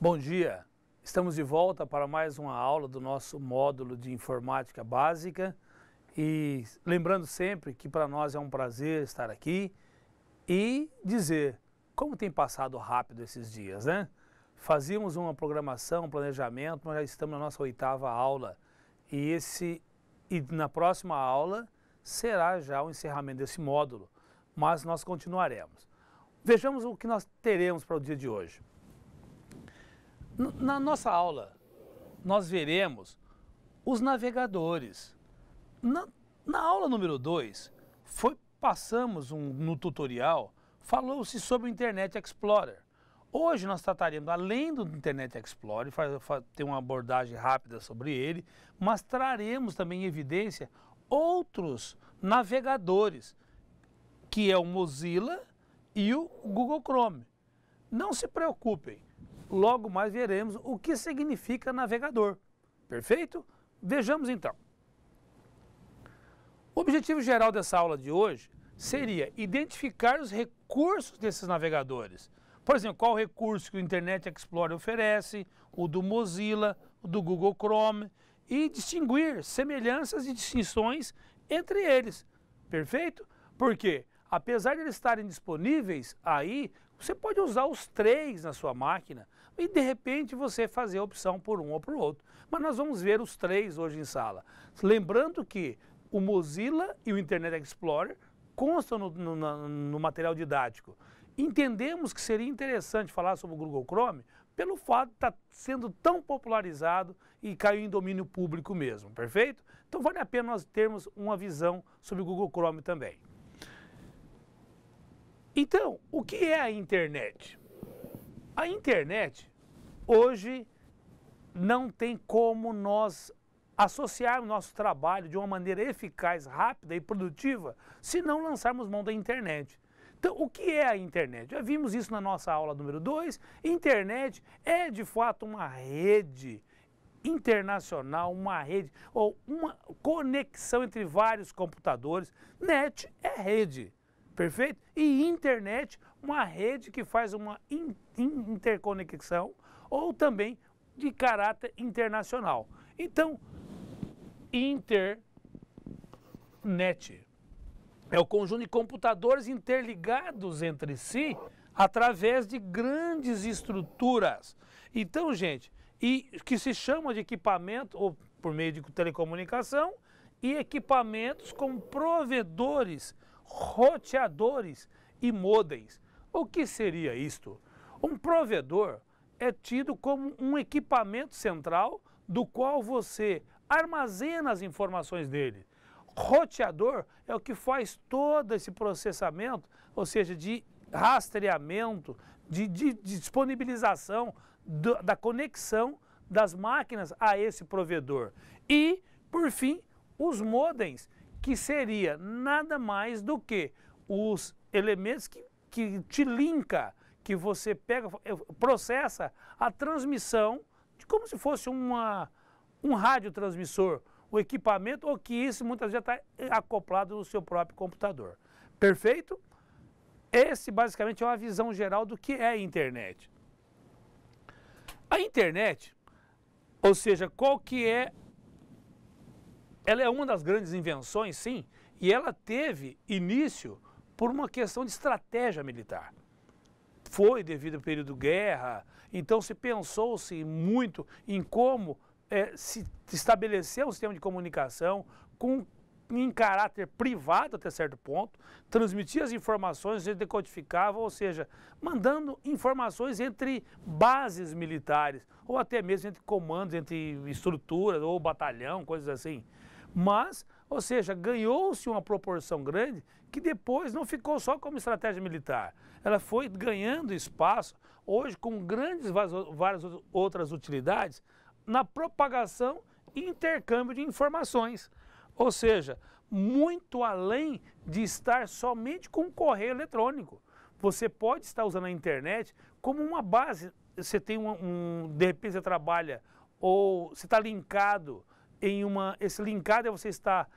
Bom dia, estamos de volta para mais uma aula do nosso módulo de informática básica e lembrando sempre que para nós é um prazer estar aqui e dizer como tem passado rápido esses dias, né? Fazíamos uma programação, um planejamento, mas já estamos na nossa oitava aula. E, esse, e na próxima aula será já o encerramento desse módulo, mas nós continuaremos. Vejamos o que nós teremos para o dia de hoje. Na nossa aula, nós veremos os navegadores. Na, na aula número 2, passamos um, no tutorial, falou-se sobre o Internet Explorer. Hoje nós trataremos, além do Internet Explorer, faz, faz, ter uma abordagem rápida sobre ele, mas traremos também em evidência outros navegadores, que é o Mozilla e o Google Chrome. Não se preocupem, logo mais veremos o que significa navegador. Perfeito? Vejamos então. O objetivo geral dessa aula de hoje seria identificar os recursos desses navegadores por exemplo, qual o recurso que o Internet Explorer oferece, o do Mozilla, o do Google Chrome, e distinguir semelhanças e distinções entre eles. Perfeito? Porque, apesar de eles estarem disponíveis aí, você pode usar os três na sua máquina e de repente você fazer a opção por um ou por outro. Mas nós vamos ver os três hoje em sala. Lembrando que o Mozilla e o Internet Explorer constam no, no, no material didático. Entendemos que seria interessante falar sobre o Google Chrome pelo fato de estar tá sendo tão popularizado e caiu em domínio público mesmo, perfeito? Então vale a pena nós termos uma visão sobre o Google Chrome também. Então, o que é a internet? A internet hoje não tem como nós associar o nosso trabalho de uma maneira eficaz, rápida e produtiva se não lançarmos mão da internet. Então, o que é a internet? Já vimos isso na nossa aula número 2. Internet é de fato uma rede internacional, uma rede ou uma conexão entre vários computadores. Net é rede, perfeito? E internet, uma rede que faz uma in interconexão ou também de caráter internacional. Então, internet é o conjunto de computadores interligados entre si através de grandes estruturas. Então, gente, e que se chama de equipamento, ou por meio de telecomunicação, e equipamentos como provedores, roteadores e modems. O que seria isto? Um provedor é tido como um equipamento central do qual você armazena as informações dele roteador é o que faz todo esse processamento, ou seja, de rastreamento, de, de disponibilização do, da conexão das máquinas a esse provedor. E, por fim, os modems, que seria nada mais do que os elementos que, que te linka, que você pega, eh, processa a transmissão de como se fosse uma, um radiotransmissor, o equipamento ou que isso muitas vezes está eh, acoplado no seu próprio computador. Perfeito? Esse basicamente é uma visão geral do que é internet. A internet, ou seja, qual que é ela é uma das grandes invenções, sim, e ela teve início por uma questão de estratégia militar. Foi devido ao período guerra, então se pensou-se muito em como é, se estabelecer um sistema de comunicação com em caráter privado até certo ponto, transmitir as informações, a decodificava, ou seja, mandando informações entre bases militares, ou até mesmo entre comandos, entre estruturas, ou batalhão, coisas assim. Mas, ou seja, ganhou-se uma proporção grande que depois não ficou só como estratégia militar. Ela foi ganhando espaço, hoje com grandes várias outras utilidades, na propagação e intercâmbio de informações. Ou seja, muito além de estar somente com o correio eletrônico. Você pode estar usando a internet como uma base. Você tem um, um de repente você trabalha ou você está linkado em uma. Esse linkado é você estar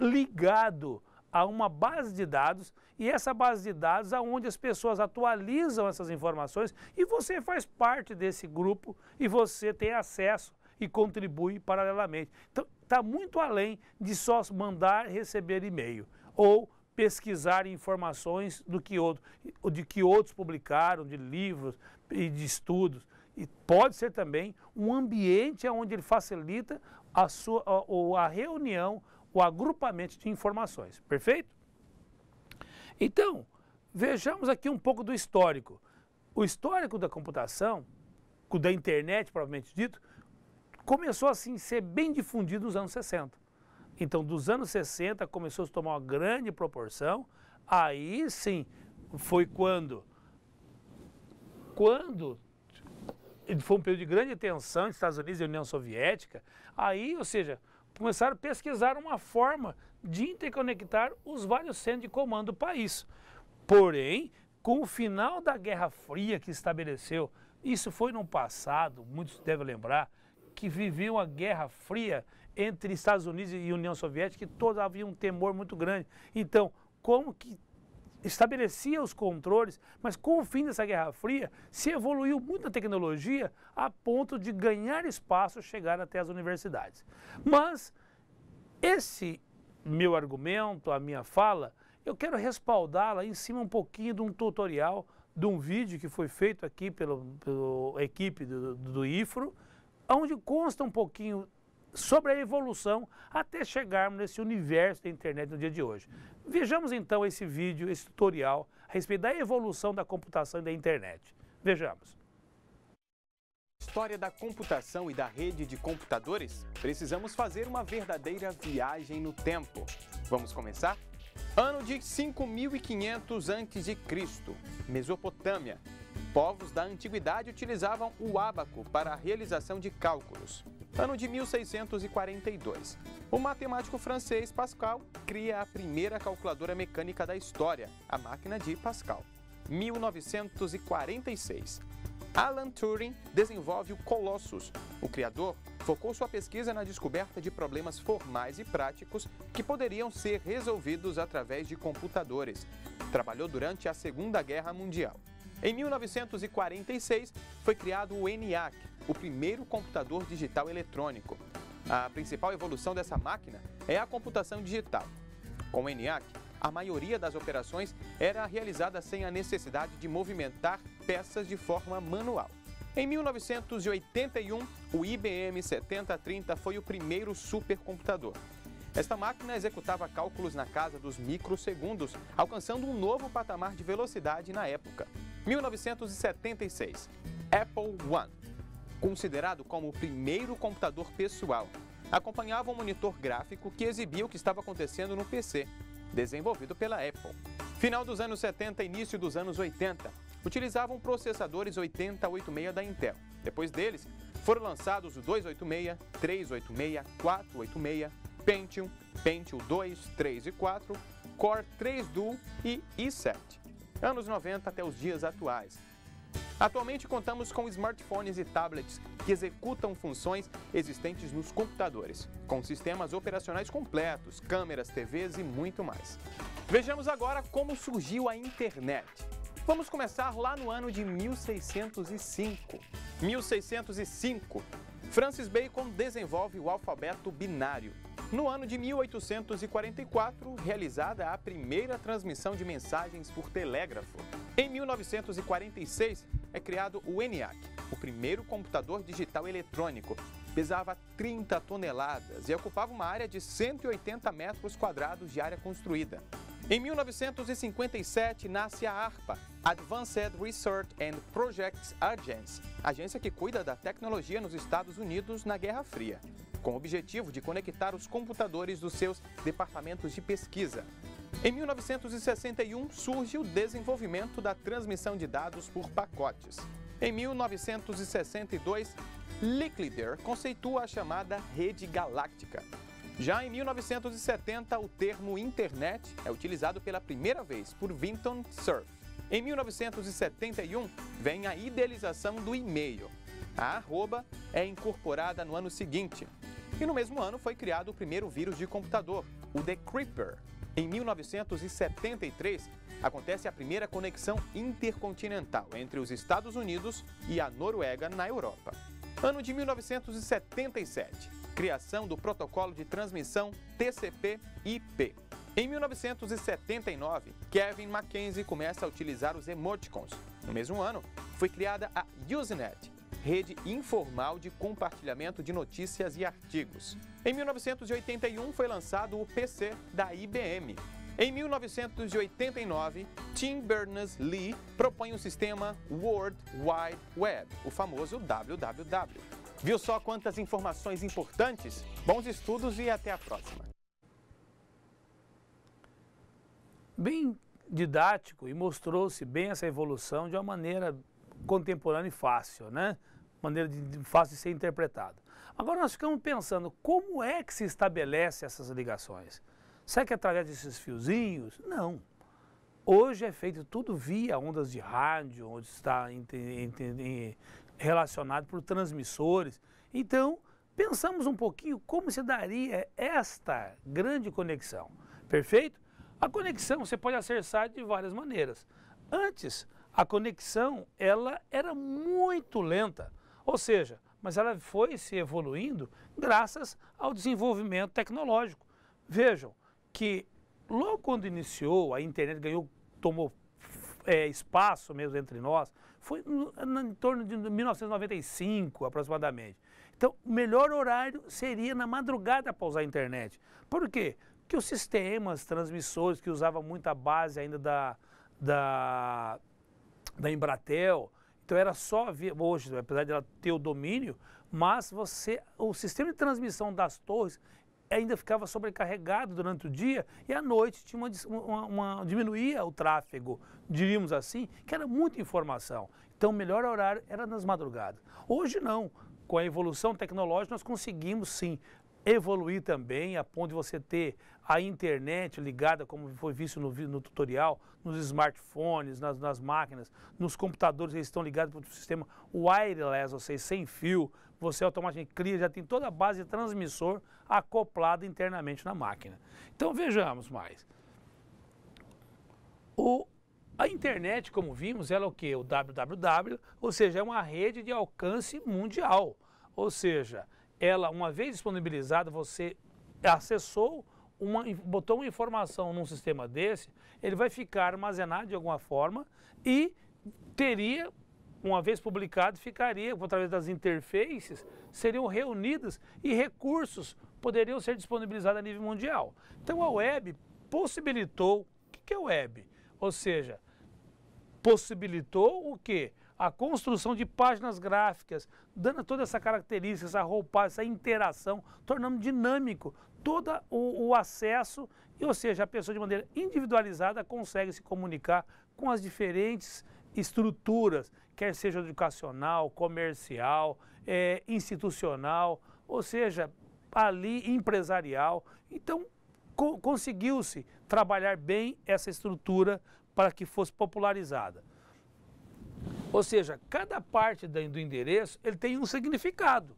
ligado a uma base de dados e essa base de dados aonde é as pessoas atualizam essas informações e você faz parte desse grupo e você tem acesso e contribui paralelamente. Então, está muito além de só mandar receber e-mail ou pesquisar informações do que outro, de que outros publicaram, de livros e de estudos. E pode ser também um ambiente onde ele facilita a, sua, a, a reunião o agrupamento de informações, perfeito? Então, vejamos aqui um pouco do histórico. O histórico da computação, da internet provavelmente dito, começou assim a ser bem difundido nos anos 60. Então, dos anos 60 começou a se tomar uma grande proporção. Aí sim foi quando quando foi um período de grande tensão entre Estados Unidos e União Soviética. Aí, ou seja, começaram a pesquisar uma forma de interconectar os vários centros de comando do país. Porém, com o final da Guerra Fria que estabeleceu, isso foi no passado, muitos devem lembrar, que viveu a Guerra Fria entre Estados Unidos e União Soviética, que todos havia um temor muito grande. Então, como que estabelecia os controles, mas com o fim dessa Guerra Fria, se evoluiu muito a tecnologia a ponto de ganhar espaço, chegar até as universidades. Mas esse meu argumento, a minha fala, eu quero respaldá-la em cima um pouquinho de um tutorial, de um vídeo que foi feito aqui pela, equipe do, do, do IFRO, onde consta um pouquinho sobre a evolução até chegarmos nesse universo da internet no dia de hoje. Vejamos então esse vídeo, esse tutorial a respeito da evolução da computação e da internet. Vejamos. História da computação e da rede de computadores? Precisamos fazer uma verdadeira viagem no tempo. Vamos começar? Ano de 5500 a.C., Mesopotâmia, Povos da antiguidade utilizavam o ábaco para a realização de cálculos. Ano de 1642, o matemático francês Pascal cria a primeira calculadora mecânica da história, a máquina de Pascal. 1946, Alan Turing desenvolve o Colossus. O criador focou sua pesquisa na descoberta de problemas formais e práticos que poderiam ser resolvidos através de computadores. Trabalhou durante a Segunda Guerra Mundial. Em 1946, foi criado o ENIAC, o primeiro computador digital eletrônico. A principal evolução dessa máquina é a computação digital. Com o ENIAC, a maioria das operações era realizada sem a necessidade de movimentar peças de forma manual. Em 1981, o IBM 7030 foi o primeiro supercomputador. Esta máquina executava cálculos na casa dos microsegundos, alcançando um novo patamar de velocidade na época. 1976, Apple I, considerado como o primeiro computador pessoal, acompanhava um monitor gráfico que exibia o que estava acontecendo no PC, desenvolvido pela Apple. Final dos anos 70 início dos anos 80, utilizavam processadores 8086 da Intel. Depois deles, foram lançados o 286, 386, 486, Pentium, Pentium 2, 3 e 4, Core 3 Duo e i7 anos 90 até os dias atuais. Atualmente contamos com smartphones e tablets que executam funções existentes nos computadores, com sistemas operacionais completos, câmeras, TVs e muito mais. Vejamos agora como surgiu a internet. Vamos começar lá no ano de 1605. 1605, Francis Bacon desenvolve o alfabeto binário, no ano de 1844, realizada a primeira transmissão de mensagens por telégrafo. Em 1946, é criado o ENIAC, o primeiro computador digital eletrônico. Pesava 30 toneladas e ocupava uma área de 180 metros quadrados de área construída. Em 1957, nasce a ARPA, Advanced Research and Projects Agency, agência que cuida da tecnologia nos Estados Unidos na Guerra Fria com o objetivo de conectar os computadores dos seus departamentos de pesquisa. Em 1961, surge o desenvolvimento da transmissão de dados por pacotes. Em 1962, Licklider conceitua a chamada rede galáctica. Já em 1970, o termo internet é utilizado pela primeira vez por Vinton Cerf. Em 1971, vem a idealização do e-mail. A arroba é incorporada no ano seguinte, e no mesmo ano foi criado o primeiro vírus de computador, o The Creeper. Em 1973, acontece a primeira conexão intercontinental entre os Estados Unidos e a Noruega na Europa. Ano de 1977, criação do protocolo de transmissão TCP/IP. Em 1979, Kevin Mackenzie começa a utilizar os emoticons. No mesmo ano, foi criada a Usenet, rede informal de compartilhamento de notícias e artigos. Em 1981 foi lançado o PC da IBM. Em 1989, Tim Berners-Lee propõe o sistema World Wide Web, o famoso WWW. Viu só quantas informações importantes? Bons estudos e até a próxima. Bem didático e mostrou-se bem essa evolução de uma maneira contemporâneo e fácil, né? Maneira de, de, fácil de ser interpretado. Agora nós ficamos pensando, como é que se estabelece essas ligações? Será que é através desses fiozinhos? Não. Hoje é feito tudo via ondas de rádio, onde está relacionado por transmissores. Então, pensamos um pouquinho como se daria esta grande conexão. Perfeito? A conexão você pode acessar de várias maneiras. Antes, a conexão ela era muito lenta, ou seja, mas ela foi se evoluindo graças ao desenvolvimento tecnológico. Vejam que logo quando iniciou a internet ganhou tomou é, espaço mesmo entre nós foi no, em torno de 1995 aproximadamente. Então, o melhor horário seria na madrugada para usar a internet. Por quê? Porque os sistemas, transmissores que usava muita base ainda da, da da Embratel. Então era só via, hoje, apesar de ela ter o domínio, mas você o sistema de transmissão das torres ainda ficava sobrecarregado durante o dia e à noite tinha uma, uma, uma, diminuía o tráfego, diríamos assim, que era muita informação. Então o melhor horário era nas madrugadas. Hoje não. Com a evolução tecnológica, nós conseguimos sim evoluir também a ponto de você ter a internet ligada, como foi visto no, no tutorial, nos smartphones, nas, nas, máquinas, nos computadores, eles estão ligados para o sistema wireless, ou seja, sem fio, você automaticamente cria, já tem toda a base de transmissor acoplada internamente na máquina. Então vejamos mais. O, a internet, como vimos, ela é o que? O www, ou seja, é uma rede de alcance mundial. Ou seja, ela, uma vez disponibilizada, você acessou uma, botou uma informação num sistema desse, ele vai ficar armazenado de alguma forma e teria, uma vez publicado, ficaria, através das interfaces, seriam reunidas e recursos poderiam ser disponibilizados a nível mundial. Então a web possibilitou, o que é web? Ou seja, possibilitou o quê? A construção de páginas gráficas, dando toda essa característica, essa roupagem, essa interação, tornando dinâmico todo o, o acesso, e, ou seja, a pessoa de maneira individualizada consegue se comunicar com as diferentes estruturas, quer seja educacional, comercial, é, institucional, ou seja, ali empresarial. Então, co conseguiu-se trabalhar bem essa estrutura para que fosse popularizada. Ou seja, cada parte do endereço ele tem um significado.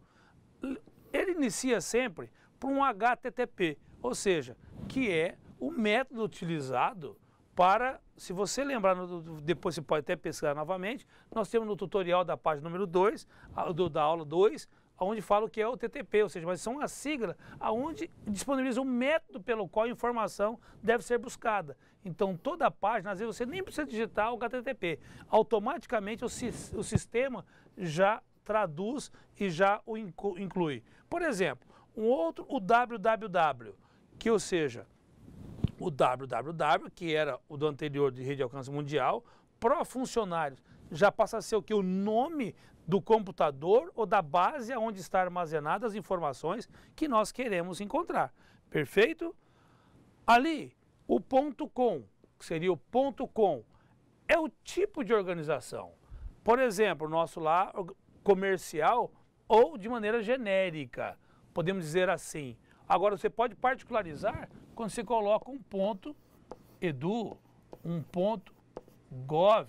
Ele inicia sempre para um HTTP, ou seja, que é o método utilizado para, se você lembrar, depois você pode até pesquisar novamente, nós temos no tutorial da página número 2, da aula 2, onde fala o que é o TTP, ou seja, mas são a sigla aonde disponibiliza o método pelo qual a informação deve ser buscada. Então, toda a página, às vezes você nem precisa digitar o HTTP. Automaticamente o, o sistema já traduz e já o inclui. Por exemplo, um outro, o www, que ou seja, o www, que era o do anterior de rede de alcance mundial, pro funcionários, já passa a ser o que? O nome do computador ou da base onde está armazenadas as informações que nós queremos encontrar. Perfeito? Ali, o ponto .com, que seria o ponto .com, é o tipo de organização. Por exemplo, o nosso lá comercial ou de maneira genérica podemos dizer assim. Agora, você pode particularizar quando você coloca um ponto edu, um ponto gov.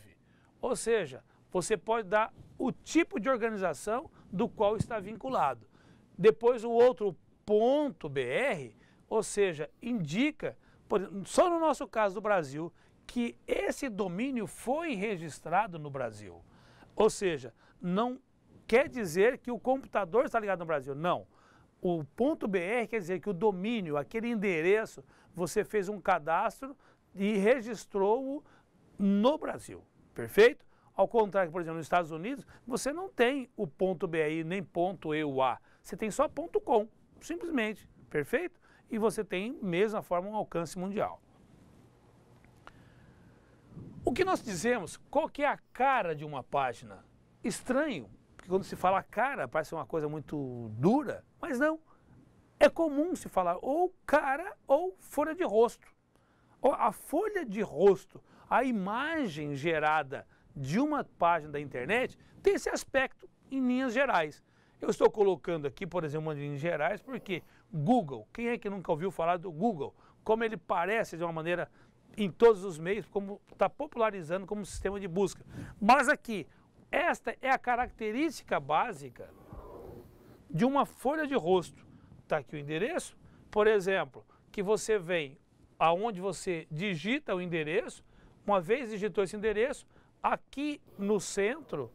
Ou seja, você pode dar o tipo de organização do qual está vinculado. Depois, o outro ponto br, ou seja, indica, só no nosso caso do Brasil, que esse domínio foi registrado no Brasil. Ou seja, não quer dizer que o computador está ligado no Brasil. Não. O ponto .br quer dizer que o domínio, aquele endereço, você fez um cadastro e registrou-o no Brasil, perfeito? Ao contrário, por exemplo, nos Estados Unidos, você não tem o ponto .br nem ponto .eua, você tem só ponto .com, simplesmente, perfeito? E você tem, mesma forma, um alcance mundial. O que nós dizemos, qual que é a cara de uma página? Estranho, porque quando se fala cara, parece uma coisa muito dura, mas não. É comum se falar ou cara ou folha de rosto. A folha de rosto, a imagem gerada de uma página da internet, tem esse aspecto em linhas gerais. Eu estou colocando aqui, por exemplo, em linhas gerais, porque Google, quem é que nunca ouviu falar do Google? Como ele parece de uma maneira em todos os meios, como está popularizando como sistema de busca. Mas aqui, esta é a característica básica de uma folha de rosto. Está aqui o endereço, por exemplo, que você vem aonde você digita o endereço, uma vez digitou esse endereço, aqui no centro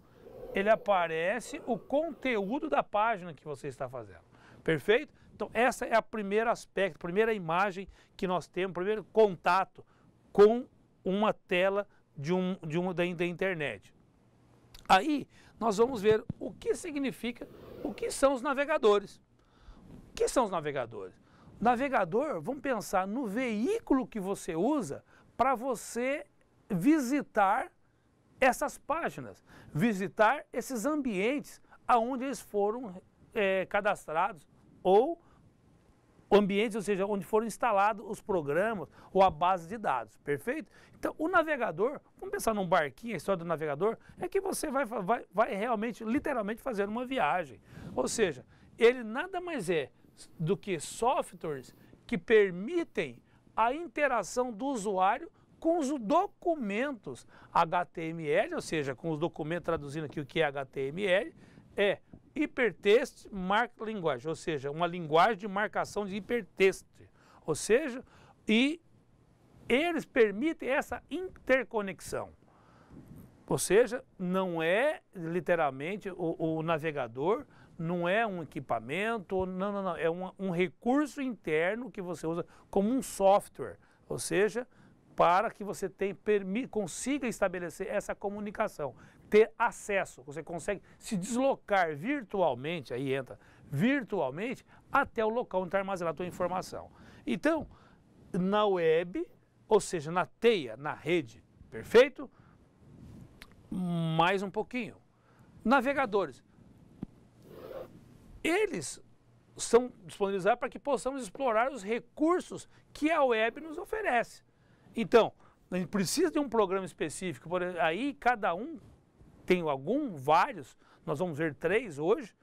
ele aparece o conteúdo da página que você está fazendo. Perfeito? Então, essa é a primeiro aspecto, a primeira imagem que nós temos, o primeiro contato com uma tela de um, de um da, da internet. Aí nós vamos ver o que significa, o que são os navegadores. O que são os navegadores? Navegador, vamos pensar no veículo que você usa para você visitar essas páginas, visitar esses ambientes aonde eles foram é, cadastrados ou ambientes, ou seja, onde foram instalados os programas ou a base de dados, perfeito? Então, o navegador, vamos pensar num barquinho, a história do navegador, é que você vai, vai, vai realmente, literalmente, fazer uma viagem. Ou seja, ele nada mais é do que softwares que permitem a interação do usuário com os documentos HTML, ou seja, com os documentos, traduzindo aqui o que é HTML, é hipertexto marca linguagem, ou seja, uma linguagem de marcação de hipertexto. Ou seja, e eles permitem essa interconexão. Ou seja, não é literalmente o, o navegador, não é um equipamento, não, não, não. É um, um recurso interno que você usa como um software. Ou seja, para que você tem, consiga estabelecer essa comunicação ter acesso, você consegue se deslocar virtualmente, aí entra, virtualmente, até o local onde está armazenada a tua informação. Então, na web, ou seja, na teia, na rede, perfeito? Mais um pouquinho. Navegadores. Eles são disponibilizados para que possamos explorar os recursos que a web nos oferece. Então, a gente precisa de um programa específico, aí cada um tenho algum, vários, nós vamos ver três hoje,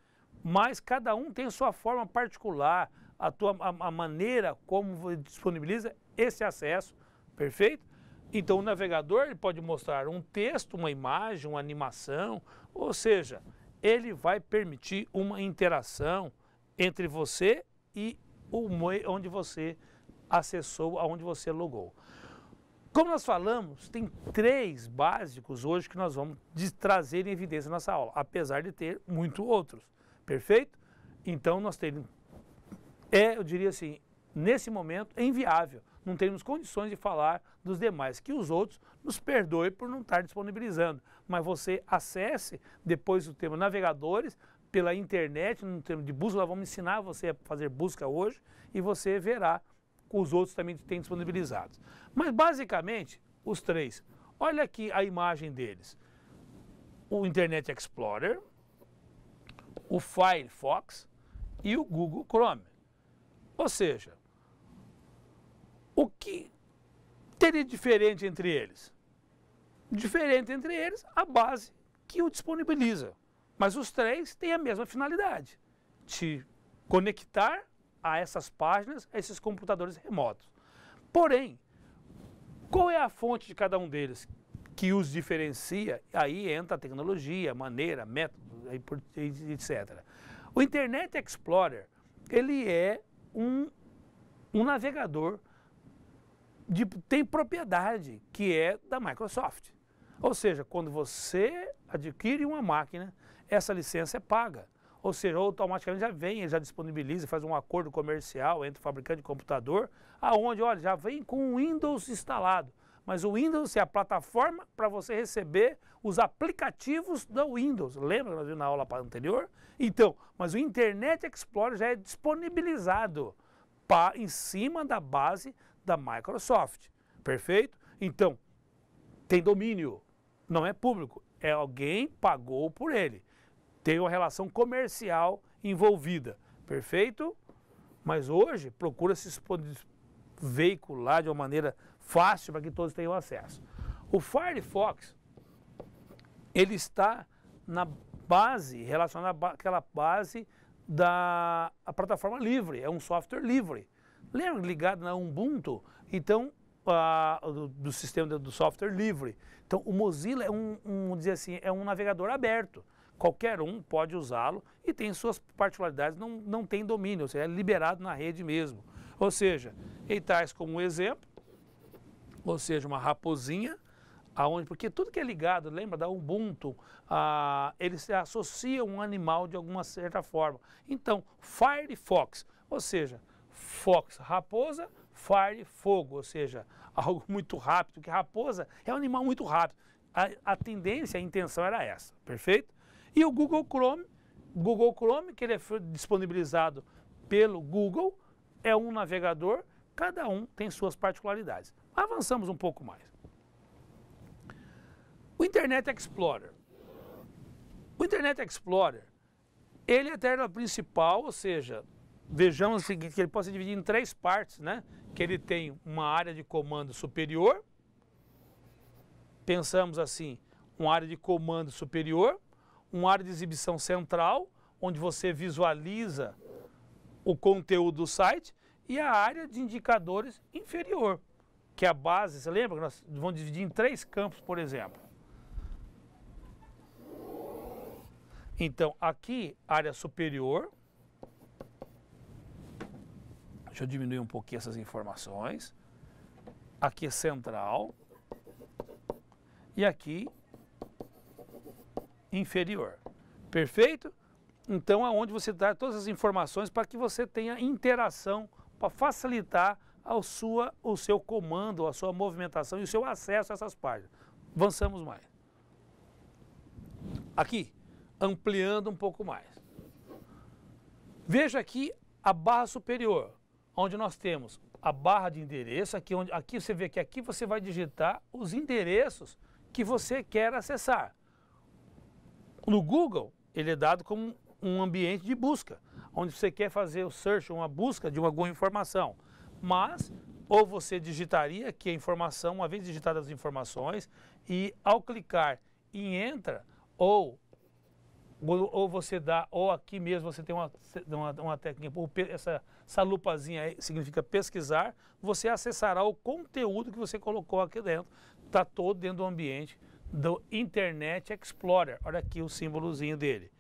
mas cada um tem sua forma particular, a, tua, a, a maneira como disponibiliza esse acesso, perfeito? Então o navegador ele pode mostrar um texto, uma imagem, uma animação, ou seja, ele vai permitir uma interação entre você e o onde você acessou, aonde você logou. Como nós falamos, tem três básicos hoje que nós vamos trazer em evidência na nossa aula, apesar de ter muito outros. Perfeito? Então nós teremos, é, eu diria assim, nesse momento é inviável, não temos condições de falar dos demais, que os outros nos perdoe por não estar disponibilizando, mas você acesse depois o tema navegadores, pela internet, no termo de busca, vamos ensinar você a fazer busca hoje e você verá os outros também têm disponibilizados. Mas basicamente, os três. Olha aqui a imagem deles. O Internet Explorer, o Firefox e o Google Chrome. Ou seja, o que teria diferente entre eles? Diferente entre eles a base que o disponibiliza. Mas os três têm a mesma finalidade: te conectar a essas páginas, a esses computadores remotos. Porém, qual é a fonte de cada um deles que os diferencia? Aí entra a tecnologia, maneira, método, etc. O Internet Explorer, ele é um, um navegador que tem propriedade que é da Microsoft. Ou seja, quando você adquire uma máquina, essa licença é paga ou seja, automaticamente já vem, já disponibiliza, faz um acordo comercial entre o fabricante de computador, aonde, olha, já vem com o Windows instalado. Mas o Windows é a plataforma para você receber os aplicativos da Windows. Lembra que nós vimos na aula anterior? Então, mas o Internet Explorer já é disponibilizado pra, em cima da base da Microsoft. Perfeito? Então, tem domínio, não é público, é alguém pagou por ele tem uma relação comercial envolvida, perfeito? Mas hoje procura se veicular de uma maneira fácil para que todos tenham acesso. O Firefox, ele está na base, relacionada àquela base da plataforma livre, é um software livre. Lembra ligado na Ubuntu? Então, a, do, do, sistema do software livre. Então, o Mozilla é um, um dizer assim, é um navegador aberto qualquer um pode usá-lo e tem suas particularidades, não, não tem domínio, ou seja, é liberado na rede mesmo. Ou seja, eitais como um exemplo, ou seja, uma raposinha, aonde, porque tudo que é ligado, lembra da Ubuntu, ah, ele se associa um animal de alguma certa forma. Então, Firefox, ou seja, Fox, raposa, fire, fogo, ou seja, algo muito rápido, porque raposa é um animal muito rápido. A, a tendência, a intenção era essa, perfeito? E o Google Chrome, Google Chrome, que ele é disponibilizado pelo Google, é um navegador, cada um tem suas particularidades. Avançamos um pouco mais. O Internet Explorer. O Internet Explorer, ele é a tela principal, ou seja, vejamos o seguinte, que ele pode ser dividido em três partes, né? Que ele tem uma área de comando superior, pensamos assim, uma área de comando superior, um área de exibição central, onde você visualiza o conteúdo do site, e a área de indicadores inferior, que é a base, você lembra que nós vamos dividir em três campos, por exemplo. Então, aqui, área superior. Deixa eu diminuir um pouquinho essas informações. Aqui é central. E aqui inferior. Perfeito? Então é onde você dá todas as informações para que você tenha interação para facilitar ao sua, o seu comando, a sua movimentação e o seu acesso a essas páginas. Avançamos mais. Aqui, ampliando um pouco mais. Veja aqui a barra superior, onde nós temos a barra de endereço, aqui, onde, aqui você vê que aqui você vai digitar os endereços que você quer acessar. No Google, ele é dado como um ambiente de busca, onde você quer fazer o search, uma busca de alguma informação. Mas, ou você digitaria que a informação, uma vez digitadas as informações, e ao clicar em entra, ou, ou você dá, ou aqui mesmo você tem uma, uma, uma técnica, essa, essa lupazinha aí significa pesquisar, você acessará o conteúdo que você colocou aqui dentro. Está todo dentro do ambiente do Internet Explorer. Olha aqui o símbolozinho dele.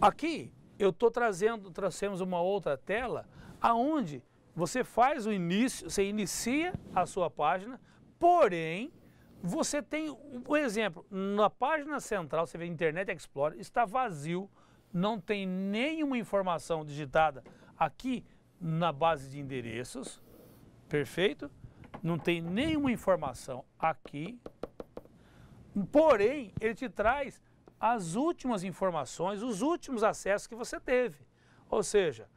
Aqui eu estou trazendo, trouxemos uma outra tela aonde você faz o início, você inicia a sua página, porém você tem, por exemplo, na página central, você vê Internet Explorer, está vazio, não tem nenhuma informação digitada aqui na base de endereços, perfeito? não tem nenhuma informação aqui, porém ele te traz as últimas informações, os últimos acessos que você teve. Ou seja,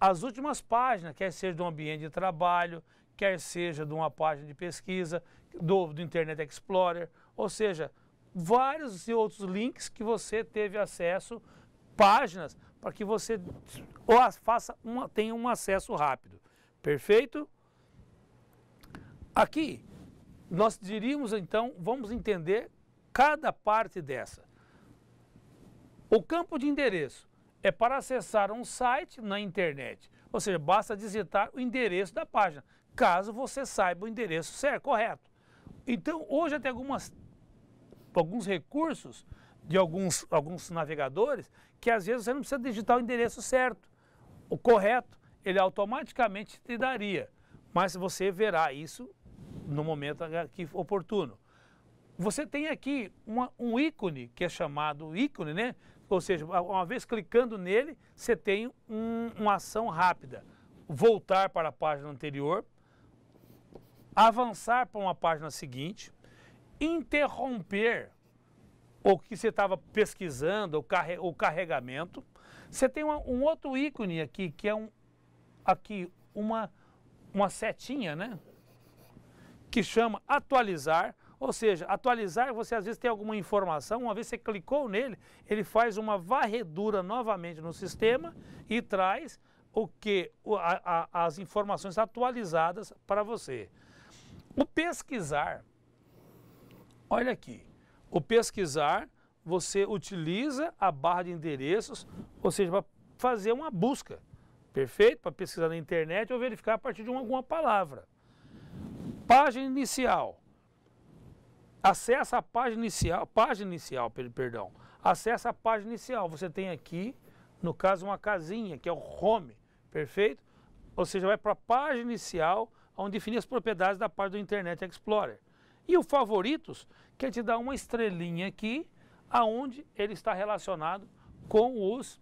as últimas páginas, quer seja do ambiente de trabalho, quer seja de uma página de pesquisa, do, do Internet Explorer, ou seja, vários e outros links que você teve acesso, páginas, para que você faça uma, tenha um acesso rápido. Perfeito? Aqui, nós diríamos então, vamos entender cada parte dessa. O campo de endereço é para acessar um site na internet, ou seja, basta digitar o endereço da página, caso você saiba o endereço certo, correto. Então, hoje até algumas, alguns recursos de alguns, alguns navegadores que às vezes você não precisa digitar o endereço certo, o correto, ele automaticamente te daria, mas você verá isso no momento aqui oportuno. Você tem aqui uma, um ícone que é chamado ícone, né? Ou seja, uma vez clicando nele, você tem um, uma ação rápida. Voltar para a página anterior, avançar para uma página seguinte, interromper o que você estava pesquisando, o, carre, o carregamento. Você tem uma, um outro ícone aqui, que é um, aqui uma, uma setinha, né? que chama atualizar, ou seja, atualizar, você às vezes tem alguma informação, uma vez você clicou nele, ele faz uma varredura novamente no sistema e traz o que a, a, as informações atualizadas para você. O pesquisar, olha aqui, o pesquisar você utiliza a barra de endereços, ou seja, para fazer uma busca, perfeito? Para pesquisar na internet ou verificar a partir de alguma palavra página inicial. Acesse a página inicial, página inicial, perdão. Acesse a página inicial. Você tem aqui, no caso, uma casinha, que é o home, perfeito? Ou seja, vai para a página inicial, onde definir as propriedades da parte do Internet Explorer. E o favoritos que te dar uma estrelinha aqui, aonde ele está relacionado com os,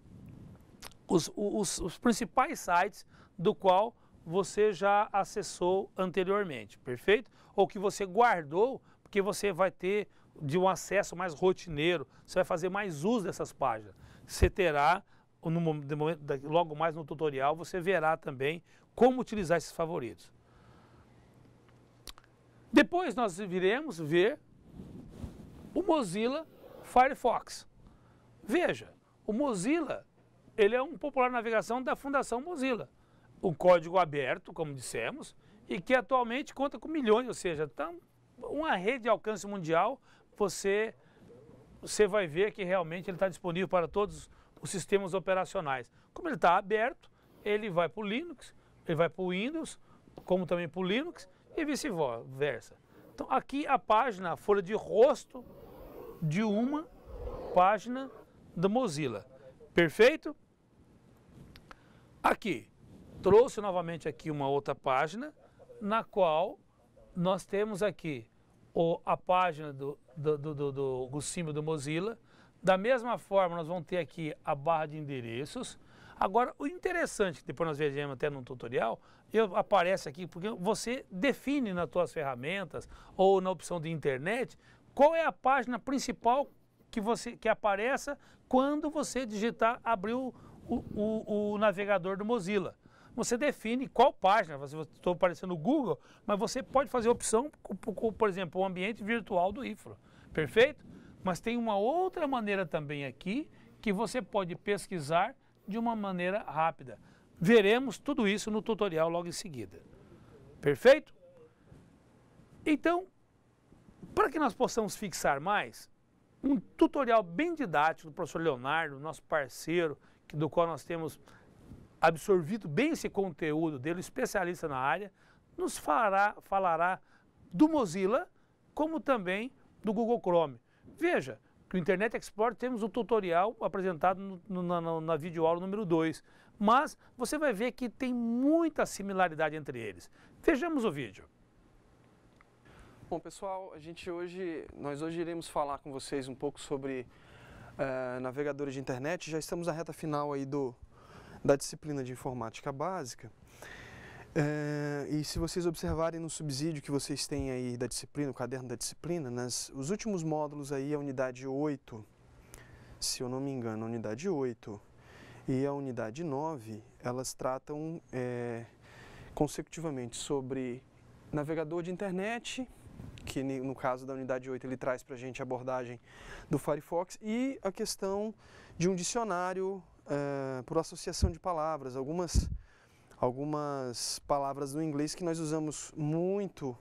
os, os, os principais sites do qual você já acessou anteriormente, perfeito? Ou que você guardou, porque você vai ter de um acesso mais rotineiro, você vai fazer mais uso dessas páginas. Você terá, no momento, logo mais no tutorial, você verá também como utilizar esses favoritos. Depois nós iremos ver o Mozilla Firefox. Veja, o Mozilla, ele é um popular navegação da Fundação Mozilla um código aberto, como dissemos, e que atualmente conta com milhões, ou seja, tão, tá uma rede de alcance mundial, você, você vai ver que realmente ele está disponível para todos os sistemas operacionais. Como ele está aberto, ele vai para o Linux, ele vai para o Windows, como também para o Linux e vice-versa. Então aqui a página, a folha de rosto de uma página da Mozilla. Perfeito? Aqui, trouxe novamente aqui uma outra página, na qual nós temos aqui o, a página do, do, do, do, do, do símbolo do Mozilla. Da mesma forma, nós vamos ter aqui a barra de endereços. Agora, o interessante, que depois nós vejamos até num tutorial, eu, aparece aqui, porque você define nas suas ferramentas ou na opção de internet qual é a página principal que, você, que apareça quando você digitar, abrir o, o, o, o navegador do Mozilla você define qual página, você estou aparecendo no Google, mas você pode fazer opção, por exemplo, o ambiente virtual do IFRO, perfeito? Mas tem uma outra maneira também aqui que você pode pesquisar de uma maneira rápida. Veremos tudo isso no tutorial logo em seguida. Perfeito? Então, para que nós possamos fixar mais, um tutorial bem didático do professor Leonardo, nosso parceiro, do qual nós temos absorvido bem esse conteúdo dele, especialista na área, nos fará, falará do Mozilla, como também do Google Chrome. Veja, que o Internet Explorer temos o um tutorial apresentado no, no, na, na videoaula número 2, mas você vai ver que tem muita similaridade entre eles. Vejamos o vídeo. Bom, pessoal, a gente hoje, nós hoje iremos falar com vocês um pouco sobre uh, navegadores de internet. Já estamos na reta final aí do, da disciplina de informática básica. É, e se vocês observarem no subsídio que vocês têm aí da disciplina, o caderno da disciplina, nas, os últimos módulos aí, a unidade 8, se eu não me engano, a unidade 8 e a unidade 9, elas tratam é, consecutivamente sobre navegador de internet, que no caso da unidade 8 ele traz para a gente a abordagem do Firefox, e a questão de um dicionário eh, por associação de palavras, algumas, algumas palavras do inglês que nós usamos muito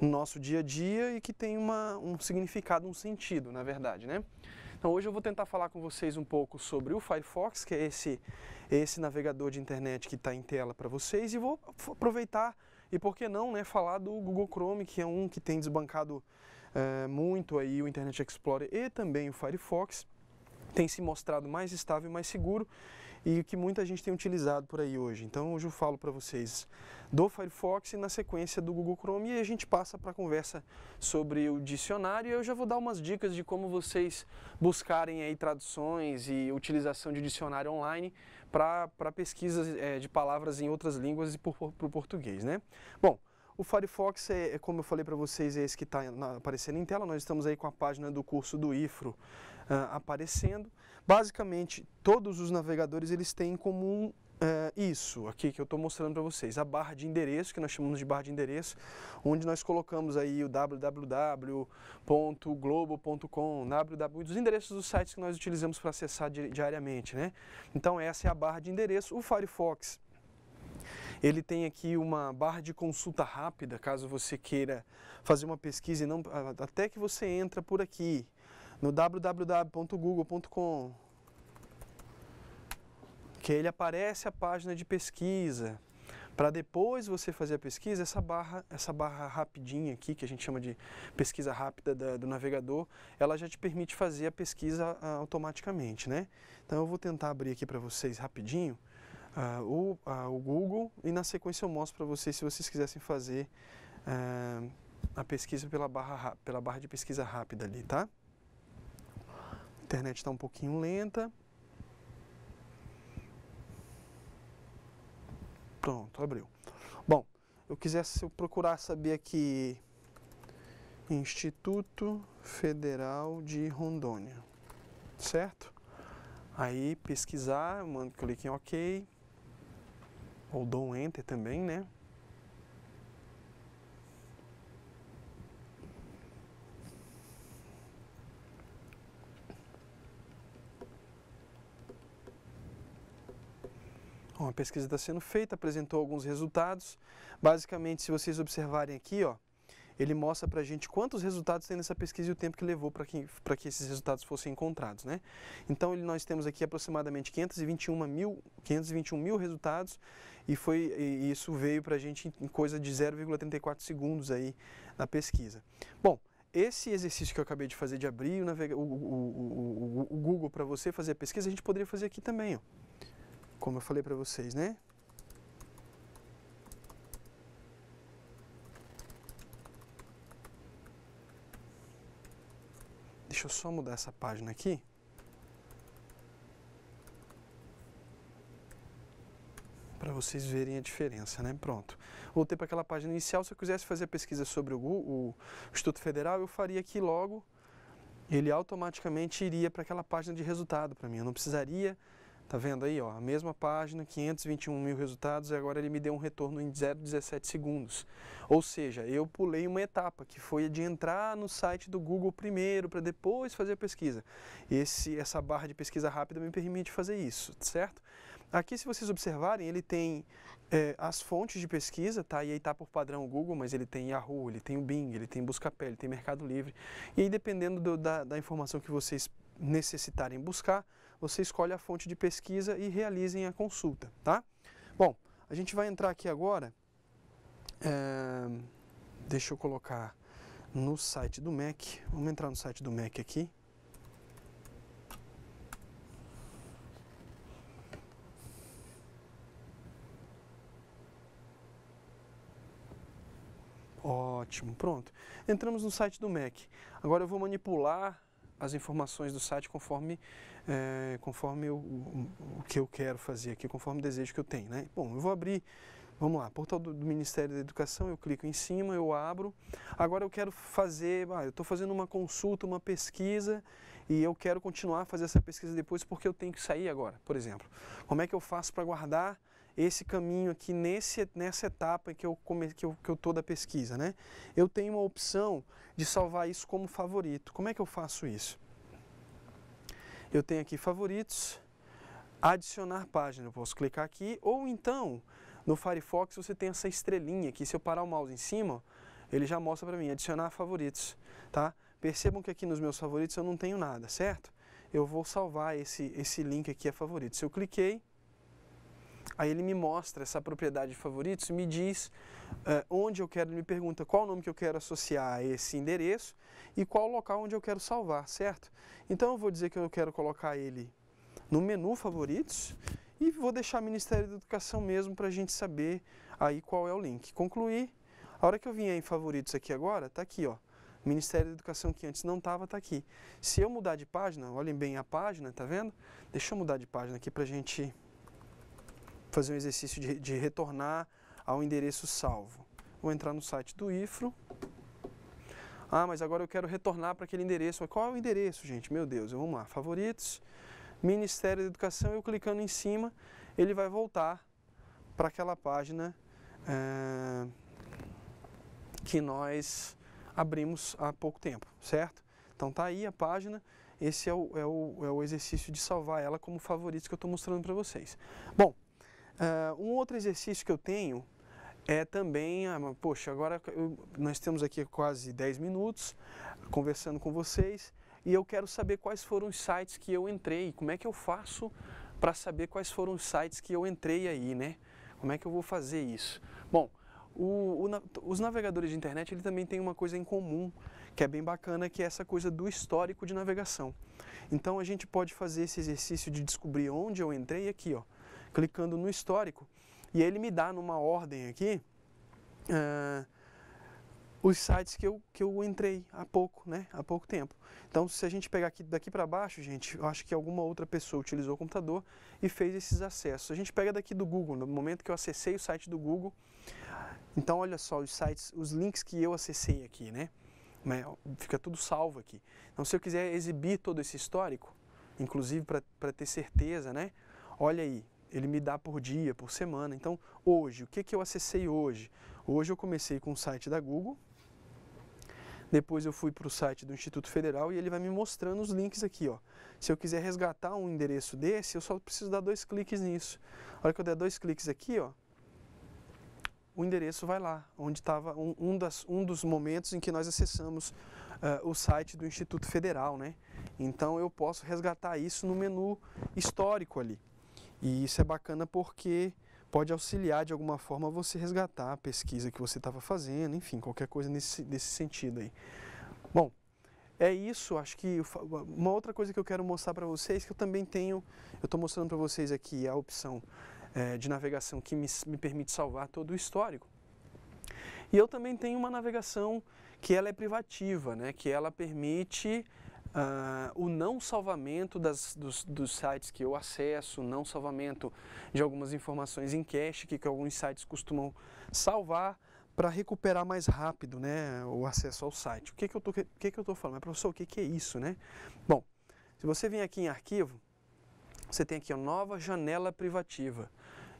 no nosso dia a dia e que tem uma, um significado, um sentido, na verdade, né? Então hoje eu vou tentar falar com vocês um pouco sobre o Firefox, que é esse, esse navegador de internet que está em tela para vocês, e vou aproveitar e por que não, né, falar do Google Chrome, que é um que tem desbancado é, muito aí o Internet Explorer e também o Firefox tem se mostrado mais estável e mais seguro e que muita gente tem utilizado por aí hoje. Então hoje eu falo para vocês do Firefox e na sequência do Google Chrome e a gente passa para a conversa sobre o dicionário eu já vou dar umas dicas de como vocês buscarem aí traduções e utilização de dicionário online para pesquisas é, de palavras em outras línguas e para o português, né? Bom, o Firefox, é, é como eu falei para vocês, é esse que está aparecendo em tela. Nós estamos aí com a página do curso do IFRO uh, aparecendo. Basicamente, todos os navegadores eles têm em comum uh, isso aqui que eu estou mostrando para vocês, a barra de endereço, que nós chamamos de barra de endereço, onde nós colocamos aí o www.globo.com, www, os endereços dos sites que nós utilizamos para acessar di diariamente, né? Então essa é a barra de endereço. O Firefox, ele tem aqui uma barra de consulta rápida, caso você queira fazer uma pesquisa e não até que você entra por aqui no www.google.com, que ele aparece a página de pesquisa. Para depois você fazer a pesquisa, essa barra, essa barra rapidinha aqui, que a gente chama de pesquisa rápida da, do navegador, ela já te permite fazer a pesquisa ah, automaticamente, né? Então eu vou tentar abrir aqui para vocês rapidinho ah, o, ah, o, Google e na sequência eu mostro para vocês se vocês quisessem fazer a pesquisa pela barra, pela barra de pesquisa rápida ali, tá? internet está um pouquinho lenta. Pronto, abriu. Bom, eu quisesse procurar saber aqui Instituto Federal de Rondônia, certo? Aí pesquisar, mando clique em OK, ou dou um Enter também, né? Uma a pesquisa está sendo feita, apresentou alguns resultados. Basicamente, se vocês observarem aqui, ó, ele mostra para a gente quantos resultados tem nessa pesquisa e o tempo que levou para que, que esses resultados fossem encontrados. Né? Então, ele, nós temos aqui aproximadamente 521 mil, 521 mil resultados e, foi, e isso veio para a gente em coisa de 0,34 segundos aí na pesquisa. Bom, esse exercício que eu acabei de fazer de abrir o, o, o, o Google para você fazer a pesquisa, a gente poderia fazer aqui também. Ó como eu falei para vocês, né? Deixa eu só mudar essa página aqui. Para vocês verem a diferença, né? Pronto. Voltei para aquela página inicial. Se eu quisesse fazer a pesquisa sobre o, o Instituto Federal, eu faria aqui logo. Ele automaticamente iria para aquela página de resultado para mim. Eu não precisaria Tá vendo aí, ó, a mesma página, 521 mil resultados, e agora ele me deu um retorno em 0,17 segundos. Ou seja, eu pulei uma etapa, que foi a de entrar no site do Google primeiro, para depois fazer a pesquisa. Esse, essa barra de pesquisa rápida me permite fazer isso, certo? Aqui, se vocês observarem, ele tem é, as fontes de pesquisa, tá? E aí tá por padrão o Google, mas ele tem Yahoo, ele tem o Bing, ele tem Buscapé, ele tem Mercado Livre. E aí, dependendo do, da, da informação que vocês necessitarem buscar, você escolhe a fonte de pesquisa e realizem a consulta, tá? Bom, a gente vai entrar aqui agora, é, deixa eu colocar no site do MEC, vamos entrar no site do MEC aqui. Ótimo, pronto. Entramos no site do MEC. Agora eu vou manipular as informações do site conforme, é, conforme o, o, o, que eu quero fazer aqui, conforme o desejo que eu tenho. Né? Bom, eu vou abrir, vamos lá, portal do, do Ministério da Educação, eu clico em cima, eu abro. Agora eu quero fazer, ah, eu estou fazendo uma consulta, uma pesquisa, e eu quero continuar a fazer essa pesquisa depois porque eu tenho que sair agora, por exemplo. Como é que eu faço para guardar esse caminho aqui nesse, nessa etapa que eu estou que eu, que eu tô da pesquisa, né? Eu tenho uma opção de salvar isso como favorito. Como é que eu faço isso? Eu tenho aqui favoritos, adicionar página, eu posso clicar aqui, ou então no Firefox você tem essa estrelinha aqui, se eu parar o mouse em cima, ele já mostra para mim, adicionar favoritos, tá? Percebam que aqui nos meus favoritos eu não tenho nada, certo? Eu vou salvar esse, esse link aqui a favoritos. Eu cliquei, Aí ele me mostra essa propriedade de favoritos, me diz uh, onde eu quero, ele me pergunta qual nome que eu quero associar a esse endereço e qual local onde eu quero salvar, certo? Então eu vou dizer que eu quero colocar ele no menu favoritos e vou deixar Ministério da Educação mesmo para a gente saber aí qual é o link. Concluir, a hora que eu vier em favoritos aqui agora, tá aqui ó, Ministério da Educação que antes não estava, está aqui. Se eu mudar de página, olhem bem a página, tá vendo? Deixa eu mudar de página aqui para a gente fazer um exercício de, de retornar ao endereço salvo. Vou entrar no site do IFRO. Ah, mas agora eu quero retornar para aquele endereço. qual é o endereço, gente? Meu Deus, vamos lá. Favoritos, Ministério da Educação. Eu clicando em cima, ele vai voltar para aquela página é, que nós abrimos há pouco tempo, certo? Então tá aí a página, esse é o, é o, é o exercício de salvar ela como favoritos que eu estou mostrando para vocês. Bom, Uh, um outro exercício que eu tenho é também, ah, poxa, agora eu, nós temos aqui quase 10 minutos conversando com vocês e eu quero saber quais foram os sites que eu entrei, como é que eu faço para saber quais foram os sites que eu entrei aí, né? Como é que eu vou fazer isso? Bom, o, o, os navegadores de internet ele também tem uma coisa em comum que é bem bacana, que é essa coisa do histórico de navegação. Então a gente pode fazer esse exercício de descobrir onde eu entrei aqui, ó clicando no histórico, e ele me dá numa ordem aqui uh, os sites que eu, que eu entrei há pouco, né? Há pouco tempo. Então, se a gente pegar aqui daqui para baixo, gente, eu acho que alguma outra pessoa utilizou o computador e fez esses acessos. A gente pega daqui do Google, no momento que eu acessei o site do Google. Então, olha só os sites, os links que eu acessei aqui, né? né fica tudo salvo aqui. Então, se eu quiser exibir todo esse histórico, inclusive para ter certeza, né? Olha aí, ele me dá por dia, por semana. Então, hoje, o que, que eu acessei hoje? Hoje eu comecei com o site da Google, depois eu fui para o site do Instituto Federal e ele vai me mostrando os links aqui. Ó. Se eu quiser resgatar um endereço desse, eu só preciso dar dois cliques nisso. A hora que eu der dois cliques aqui, ó, o endereço vai lá, onde estava um, um, um dos momentos em que nós acessamos uh, o site do Instituto Federal. Né? Então eu posso resgatar isso no menu histórico ali. E isso é bacana porque pode auxiliar de alguma forma você resgatar a pesquisa que você estava fazendo, enfim, qualquer coisa nesse, nesse sentido aí. Bom, é isso, acho que uma outra coisa que eu quero mostrar para vocês, que eu também tenho, eu estou mostrando para vocês aqui é a opção é, de navegação que me, me, permite salvar todo o histórico. E eu também tenho uma navegação que ela é privativa, né, que ela permite Uh, o não salvamento das, dos, dos, sites que eu acesso, o não salvamento de algumas informações em cache que, que alguns sites costumam salvar para recuperar mais rápido né, o acesso ao site. O que, que eu estou falando? Mas, professor, o que, que é isso? Né? Bom, se você vir aqui em arquivo, você tem aqui a nova janela privativa.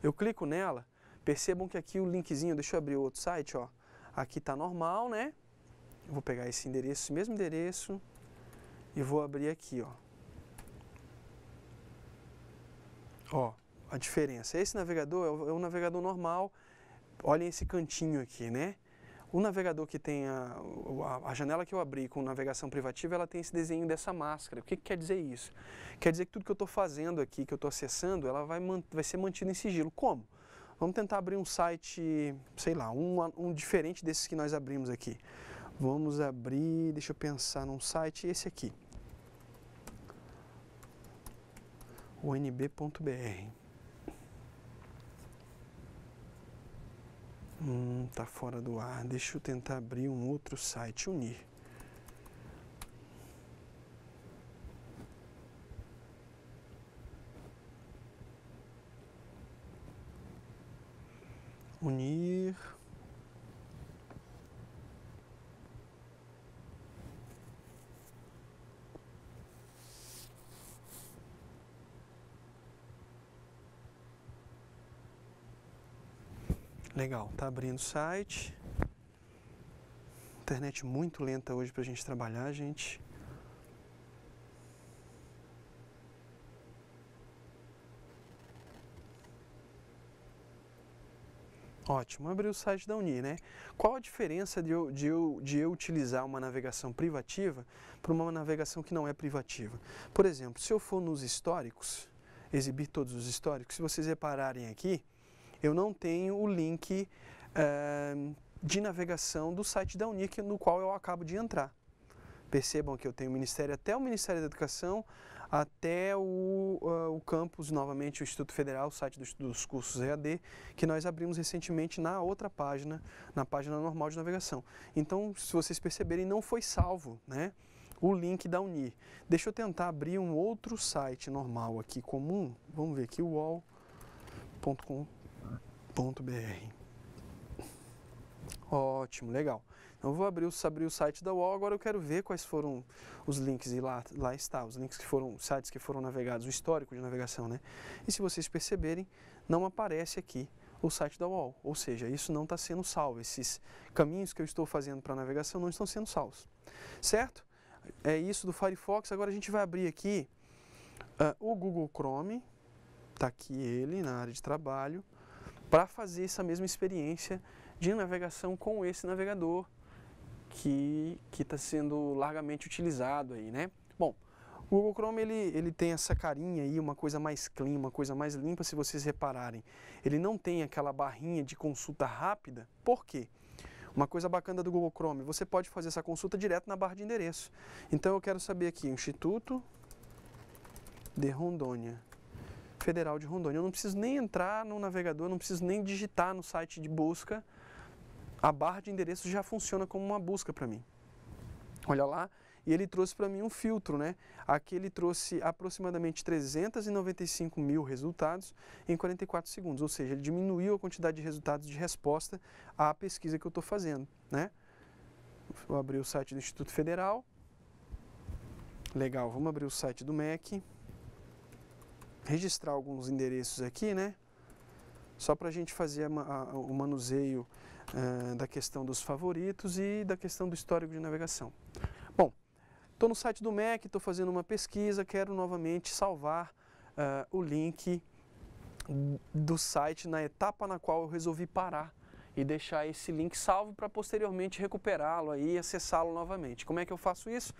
Eu clico nela, percebam que aqui o linkzinho, deixa eu abrir outro site, ó. aqui está normal, né? Eu vou pegar esse endereço, esse mesmo endereço, e vou abrir aqui, ó. Ó, a diferença. Esse navegador é um é navegador normal. Olhem esse cantinho aqui, né? O navegador que tem a, a, janela que eu abri com navegação privativa, ela tem esse desenho dessa máscara. O que, que quer dizer isso? Quer dizer que tudo que eu estou fazendo aqui, que eu estou acessando, ela vai, vai ser mantida em sigilo. Como? Vamos tentar abrir um site, sei lá, um, um diferente desses que nós abrimos aqui. Vamos abrir, deixa eu pensar num site, esse aqui. unb.br. Hum, tá fora do ar. Deixa eu tentar abrir um outro site, unir. Unir Legal, tá abrindo o site. Internet muito lenta hoje pra gente trabalhar, gente. Ótimo, abriu o site da Uni, né? Qual a diferença de eu, de eu, de eu utilizar uma navegação privativa para uma navegação que não é privativa? Por exemplo, se eu for nos históricos, exibir todos os históricos, se vocês repararem aqui, eu não tenho o link eh, de navegação do site da Unic no qual eu acabo de entrar. Percebam que eu tenho o Ministério até o Ministério da Educação, até o, uh, o campus, novamente o Instituto Federal, o site dos, dos cursos EAD, que nós abrimos recentemente na outra página, na página normal de navegação. Então, se vocês perceberem, não foi salvo, né? o link da Uni. Deixa eu tentar abrir um outro site normal aqui, comum. Vamos ver aqui, uol.com.br wall.com.br. Ótimo, legal. Então vou abrir o, abrir o site da Wall, agora eu quero ver quais foram os links e lá, lá está, os links que foram, sites que foram navegados, o histórico de navegação, né? E se vocês perceberem, não aparece aqui o site da Wall, ou seja, isso não está sendo salvo, esses caminhos que eu estou fazendo para navegação não estão sendo salvos, certo? É isso do Firefox, agora a gente vai abrir aqui uh, o Google Chrome, está aqui ele na área de trabalho, para fazer essa mesma experiência de navegação com esse navegador que está sendo largamente utilizado aí, né? Bom, o Google Chrome ele, ele tem essa carinha aí, uma coisa mais clean, uma coisa mais limpa, se vocês repararem. Ele não tem aquela barrinha de consulta rápida, por quê? Uma coisa bacana do Google Chrome, você pode fazer essa consulta direto na barra de endereço. Então eu quero saber aqui, Instituto de Rondônia. Federal de Rondônia. Eu não preciso nem entrar no navegador, não preciso nem digitar no site de busca. A barra de endereço já funciona como uma busca para mim. Olha lá, e ele trouxe para mim um filtro, né? Aqui ele trouxe aproximadamente 395 mil resultados em 44 segundos, ou seja, ele diminuiu a quantidade de resultados de resposta à pesquisa que eu estou fazendo, né? Vou abrir o site do Instituto Federal. Legal, vamos abrir o site do MEC registrar alguns endereços aqui, né? Só para a gente fazer a, a, o manuseio uh, da questão dos favoritos e da questão do histórico de navegação. Bom, estou no site do Mac, estou fazendo uma pesquisa, quero novamente salvar uh, o link do site na etapa na qual eu resolvi parar e deixar esse link salvo para posteriormente recuperá-lo aí e acessá-lo novamente. Como é que eu faço isso?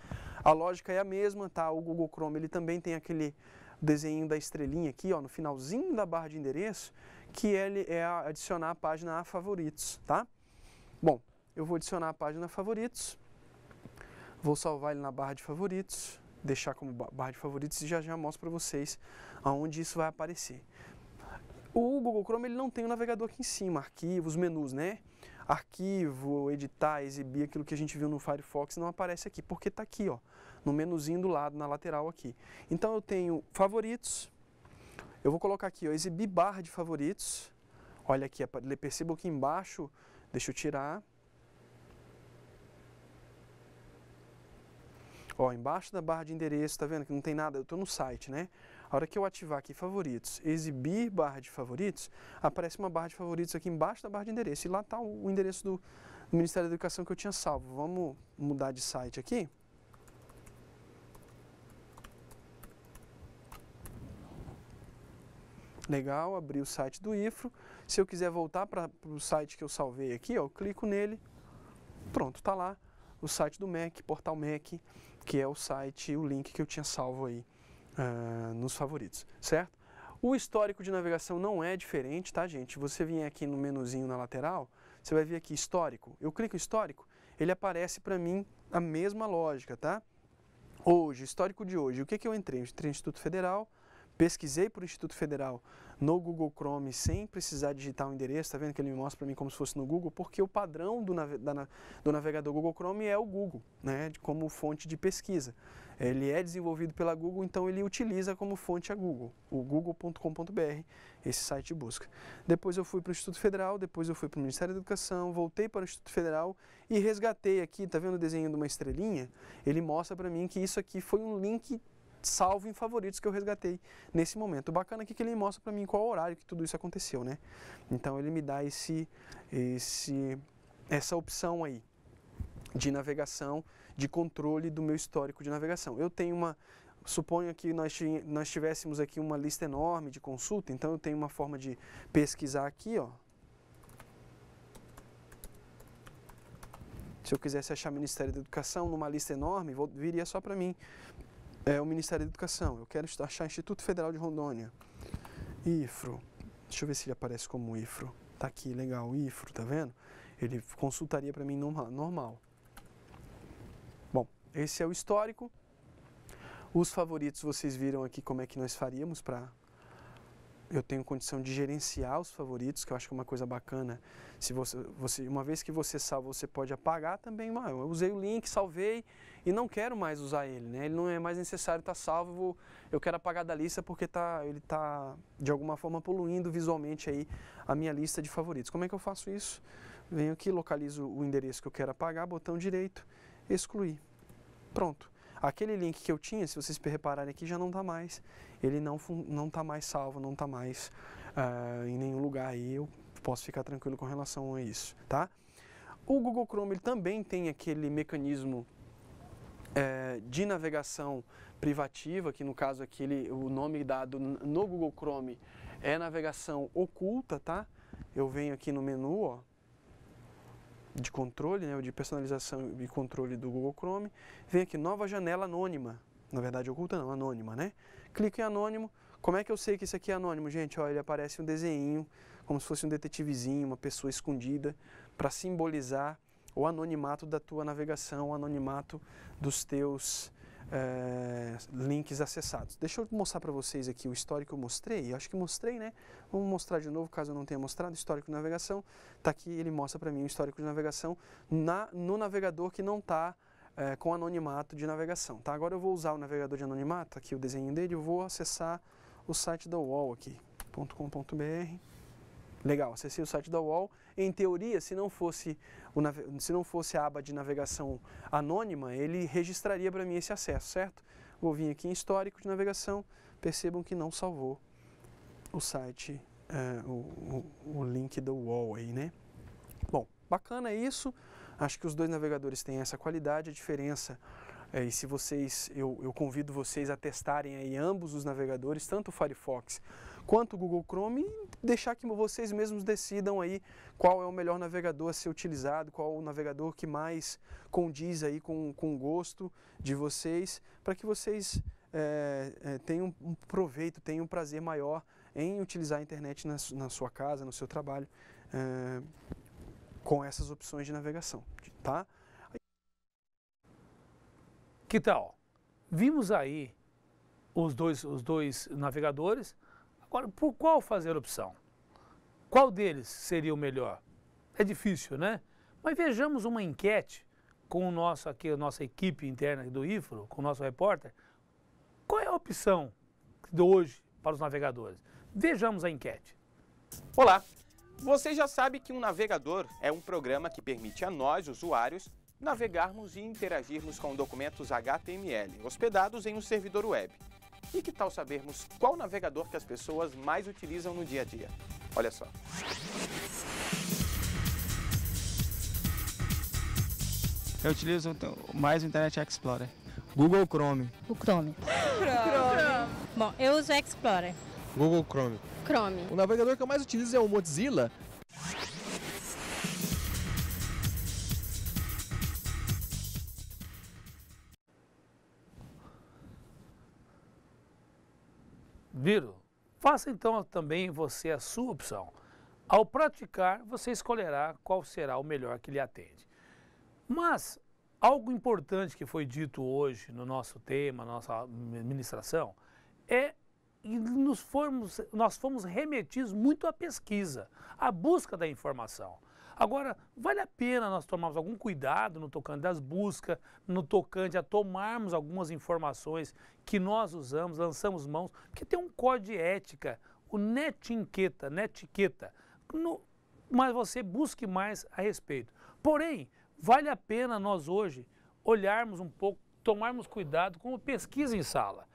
A lógica é a mesma, tá? O Google Chrome ele também tem aquele desenho da estrelinha aqui, ó, no finalzinho da barra de endereço, que ele é adicionar a página a favoritos, tá? Bom, eu vou adicionar a página a favoritos, vou salvar ele na barra de favoritos, deixar como barra de favoritos e já já mostro para vocês aonde isso vai aparecer. O Google Chrome ele não tem o um navegador aqui em cima, arquivos, menus, né? Arquivo, editar, exibir, aquilo que a gente viu no Firefox não aparece aqui, porque está aqui, ó no menuzinho do lado, na lateral aqui. Então eu tenho favoritos, eu vou colocar aqui, ó, exibir barra de favoritos. Olha aqui, percebo que embaixo, deixa eu tirar. Ó, embaixo da barra de endereço, tá vendo que não tem nada, eu estou no site, né? A hora que eu ativar aqui favoritos, exibir barra de favoritos, aparece uma barra de favoritos aqui embaixo da barra de endereço. E lá está o endereço do Ministério da Educação que eu tinha salvo. Vamos mudar de site aqui. Legal, abri o site do IFRO. Se eu quiser voltar para o site que eu salvei aqui, ó, eu clico nele, pronto, está lá o site do MEC, Portal MEC, que é o site, o link que eu tinha salvo aí uh, nos favoritos, certo? O histórico de navegação não é diferente, tá, gente? Você vem aqui no menuzinho na lateral, você vai ver aqui histórico. Eu clico histórico, ele aparece para mim a mesma lógica, tá? Hoje, histórico de hoje. O que, que eu entrei? Eu entrei no Instituto Federal, pesquisei o Instituto Federal no Google Chrome sem precisar digitar o endereço, Está vendo que ele me mostra para mim como se fosse no Google, porque o padrão do, nave, da, do navegador Google Chrome é o Google, né, como fonte de pesquisa. Ele é desenvolvido pela Google, então ele utiliza como fonte a Google, o google.com.br, esse site de busca. Depois eu fui para o Instituto Federal, depois eu fui para o Ministério da Educação, voltei para o Instituto Federal e resgatei aqui, Está vendo o desenho de uma estrelinha? Ele mostra para mim que isso aqui foi um link salvo em favoritos que eu resgatei nesse momento. O bacana aqui é que ele mostra para mim qual horário que tudo isso aconteceu, né? Então ele me dá esse, esse, essa opção aí de navegação, de controle do meu histórico de navegação. Eu tenho uma, suponho que nós, nós tivéssemos aqui uma lista enorme de consulta, então eu tenho uma forma de pesquisar aqui, ó. Se eu quisesse achar Ministério da Educação numa lista enorme, viria só para mim é o Ministério da Educação. Eu quero achar Instituto Federal de Rondônia. IFRO. Deixa eu ver se ele aparece como IFRO. Tá aqui, legal, IFRO, tá vendo? Ele consultaria para mim normal. Bom, esse é o histórico. Os favoritos vocês viram aqui como é que nós faríamos para eu tenho condição de gerenciar os favoritos, que eu acho que é uma coisa bacana. Se você, você uma vez que você salva, você pode apagar também. Ah, eu usei o link, salvei e não quero mais usar ele, né? Ele não é mais necessário estar tá salvo. eu quero apagar da lista porque tá, ele está de alguma forma poluindo visualmente aí a minha lista de favoritos. Como é que eu faço isso? Venho aqui, localizo o endereço que eu quero apagar, botão direito, excluir. Pronto. Aquele link que eu tinha, se vocês repararem aqui, já não está mais ele não não está mais salvo, não está mais uh, em nenhum lugar aí. Eu posso ficar tranquilo com relação a isso, tá? O Google Chrome ele também tem aquele mecanismo é, de navegação privativa, que no caso aqui ele, o nome dado no Google Chrome é navegação oculta, tá? Eu venho aqui no menu, ó, de controle, né, de personalização e controle do Google Chrome, vem aqui nova janela anônima, na verdade oculta não, anônima, né? Clico em anônimo. Como é que eu sei que isso aqui é anônimo, gente? Olha, ele aparece um desenho, como se fosse um detetivezinho, uma pessoa escondida, para simbolizar o anonimato da tua navegação, o anonimato dos teus é, links acessados. Deixa eu mostrar para vocês aqui o histórico que eu mostrei, acho que mostrei, né? Vamos mostrar de novo, caso eu não tenha mostrado, histórico de navegação. Está aqui, ele mostra para mim o histórico de navegação na, no navegador que não está é, com anonimato de navegação. Tá? Agora eu vou usar o navegador de anonimato, aqui o desenho dele, eu vou acessar o site da UOL aqui, .com.br. Legal, acessei o site da UOL. Em teoria, se não fosse, o, se não fosse a aba de navegação anônima, ele registraria para mim esse acesso, certo? Vou vir aqui em histórico de navegação, percebam que não salvou o site, é, o, o, o link da UOL aí, né? Bom, bacana isso. Acho que os dois navegadores têm essa qualidade, a diferença é, e se vocês, eu, eu, convido vocês a testarem aí ambos os navegadores, tanto o Firefox quanto o Google Chrome, e deixar que vocês mesmos decidam aí qual é o melhor navegador a ser utilizado, qual o navegador que mais condiz aí com, com o gosto de vocês, para que vocês é, é, tenham um proveito, tenham um prazer maior em utilizar a internet na, na sua casa, no seu trabalho é, com essas opções de navegação, tá? Que tal? Vimos aí os dois, os dois navegadores. Agora, por qual fazer opção? Qual deles seria o melhor? É difícil, né? Mas vejamos uma enquete com o nosso, aqui, a nossa equipe interna do IFRO, com o nosso repórter. Qual é a opção de hoje para os navegadores? Vejamos a enquete. Olá, você já sabe que um navegador é um programa que permite a nós, usuários, navegarmos e interagirmos com documentos HTML hospedados em um servidor web. E que tal sabermos qual navegador que as pessoas mais utilizam no dia a dia? Olha só. Eu utilizo mais o Internet Explorer. Google Chrome. O Chrome. O Chrome. Bom, eu uso o Explorer. Google Chrome. Chrome. O navegador que eu mais utilizo é o Mozilla. Viro, Faça então também você a sua opção. Ao praticar, você escolherá qual será o melhor que lhe atende. Mas algo importante que foi dito hoje no nosso tema, na nossa administração, é e nos formos, nós fomos remetidos muito à pesquisa, à busca da informação. Agora, vale a pena nós tomarmos algum cuidado no tocante das buscas, no tocante a tomarmos algumas informações que nós usamos, lançamos mãos, porque tem um código de ética, o netinqueta, netiqueta, no, mas você busque mais a respeito. Porém, vale a pena nós hoje olharmos um pouco, tomarmos cuidado com a pesquisa em sala.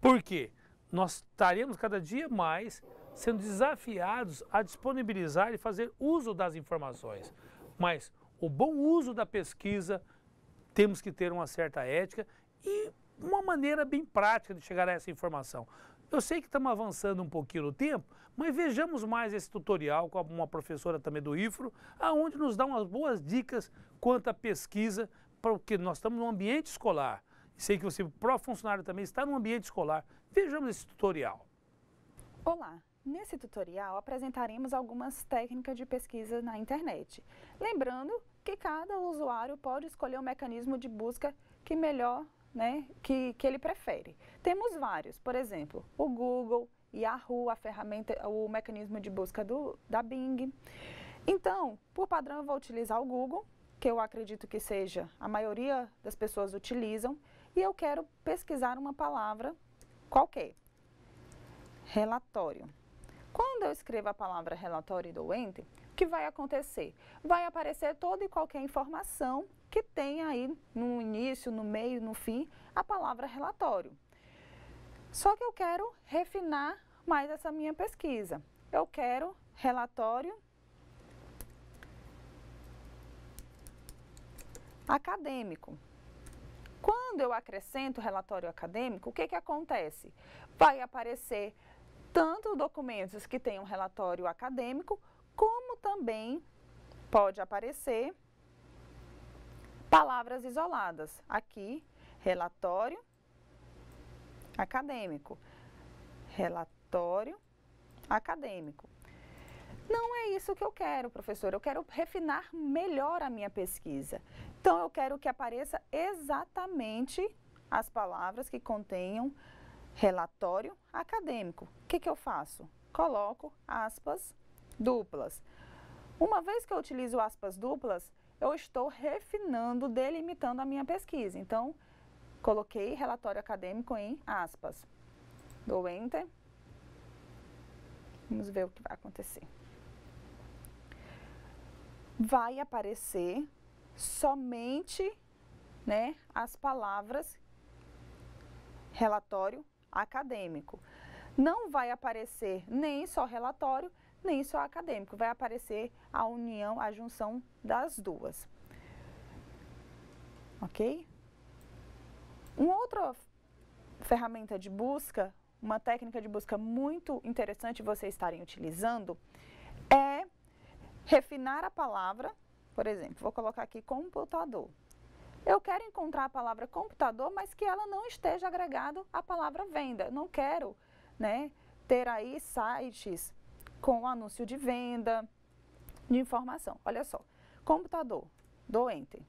Por quê? nós estaremos cada dia mais sendo desafiados a disponibilizar e fazer uso das informações. Mas o bom uso da pesquisa, temos que ter uma certa ética e uma maneira bem prática de chegar a essa informação. Eu sei que estamos avançando um pouquinho no tempo, mas vejamos mais esse tutorial com uma professora também do IFRO, aonde nos dá umas boas dicas quanto à pesquisa, porque nós estamos num ambiente escolar. Sei que você, pró-funcionário também, está no ambiente escolar. Vejamos esse tutorial. Olá, nesse tutorial apresentaremos algumas técnicas de pesquisa na internet. Lembrando que cada usuário pode escolher o mecanismo de busca que melhor, né, que, que ele prefere. Temos vários, por exemplo, o Google, Yahoo, a ferramenta, o mecanismo de busca do, da Bing. Então, por padrão eu vou utilizar o Google, que eu acredito que seja a maioria das pessoas utilizam e eu quero pesquisar uma palavra qualquer. Relatório. Quando eu escrevo a palavra relatório do enter o que vai acontecer? Vai aparecer toda e qualquer informação que tem aí no início, no meio, no fim, a palavra relatório. Só que eu quero refinar mais essa minha pesquisa. Eu quero relatório acadêmico. Quando eu acrescento o relatório acadêmico, o que, que acontece? Vai aparecer tanto documentos que tenham relatório acadêmico, como também pode aparecer palavras isoladas. Aqui, relatório acadêmico. Relatório acadêmico. Não é isso que eu quero, professor. Eu quero refinar melhor a minha pesquisa. Então, eu quero que apareça exatamente as palavras que contenham relatório acadêmico. O que, que eu faço? Coloco aspas duplas. Uma vez que eu utilizo aspas duplas, eu estou refinando, delimitando a minha pesquisa. Então, coloquei relatório acadêmico em aspas. Dou Enter. Vamos ver o que vai acontecer vai aparecer somente né, as palavras relatório acadêmico. Não vai aparecer nem só relatório, nem só acadêmico, vai aparecer a união, a junção das duas. Ok? Uma outra ferramenta de busca, uma técnica de busca muito interessante vocês estarem utilizando é Refinar a palavra, por exemplo, vou colocar aqui computador. Eu quero encontrar a palavra computador, mas que ela não esteja agregado à palavra venda. não quero, né, ter aí sites com anúncio de venda, de informação. Olha só, computador, doente.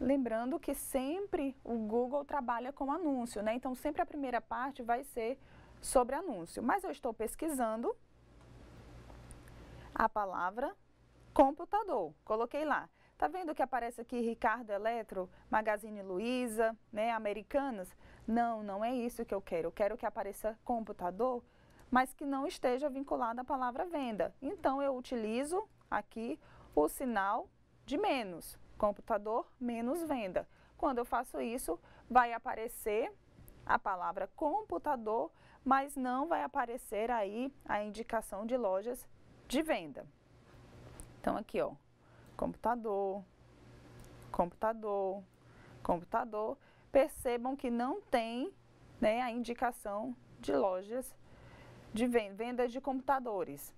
Lembrando que sempre o Google trabalha com anúncio, né? Então sempre a primeira parte vai ser sobre anúncio, mas eu estou pesquisando a palavra computador. Coloquei lá. Tá vendo que aparece aqui Ricardo Eletro, Magazine Luiza, né, Americanas? Não, não é isso que eu quero. Eu quero que apareça computador, mas que não esteja vinculado à palavra venda. Então eu utilizo aqui o sinal de menos, computador menos venda. Quando eu faço isso, vai aparecer a palavra computador mas não vai aparecer aí a indicação de lojas de venda. Então aqui, ó, computador, computador, computador. Percebam que não tem, né, a indicação de lojas de vendas de computadores.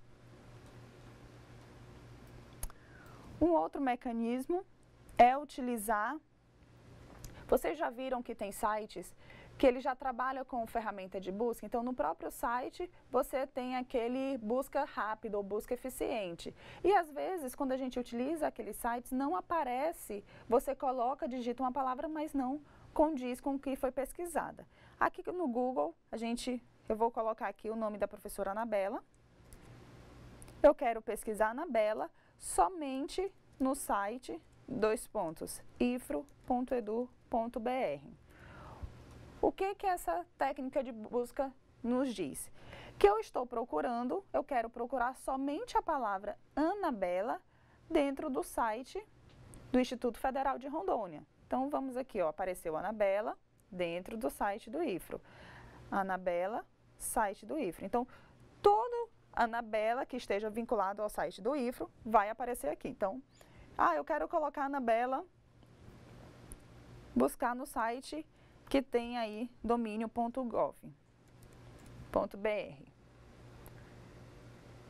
Um outro mecanismo é utilizar. Vocês já viram que tem sites que ele já trabalha com ferramenta de busca. Então, no próprio site, você tem aquele busca rápido ou busca eficiente. E às vezes, quando a gente utiliza aqueles sites, não aparece, você coloca, digita uma palavra, mas não condiz com o que foi pesquisada. Aqui no Google, a gente, eu vou colocar aqui o nome da professora Anabela. Eu quero pesquisar Anabela somente no site, dois pontos, ifro.edu.br. O que, que essa técnica de busca nos diz? Que eu estou procurando, eu quero procurar somente a palavra Anabela dentro do site do Instituto Federal de Rondônia. Então vamos aqui, ó, apareceu Anabela dentro do site do IFRO. Anabela, site do IFRO. Então, todo Anabela que esteja vinculado ao site do IFRO vai aparecer aqui. Então, ah, eu quero colocar Anabela, buscar no site que tem aí domínio.gov.br.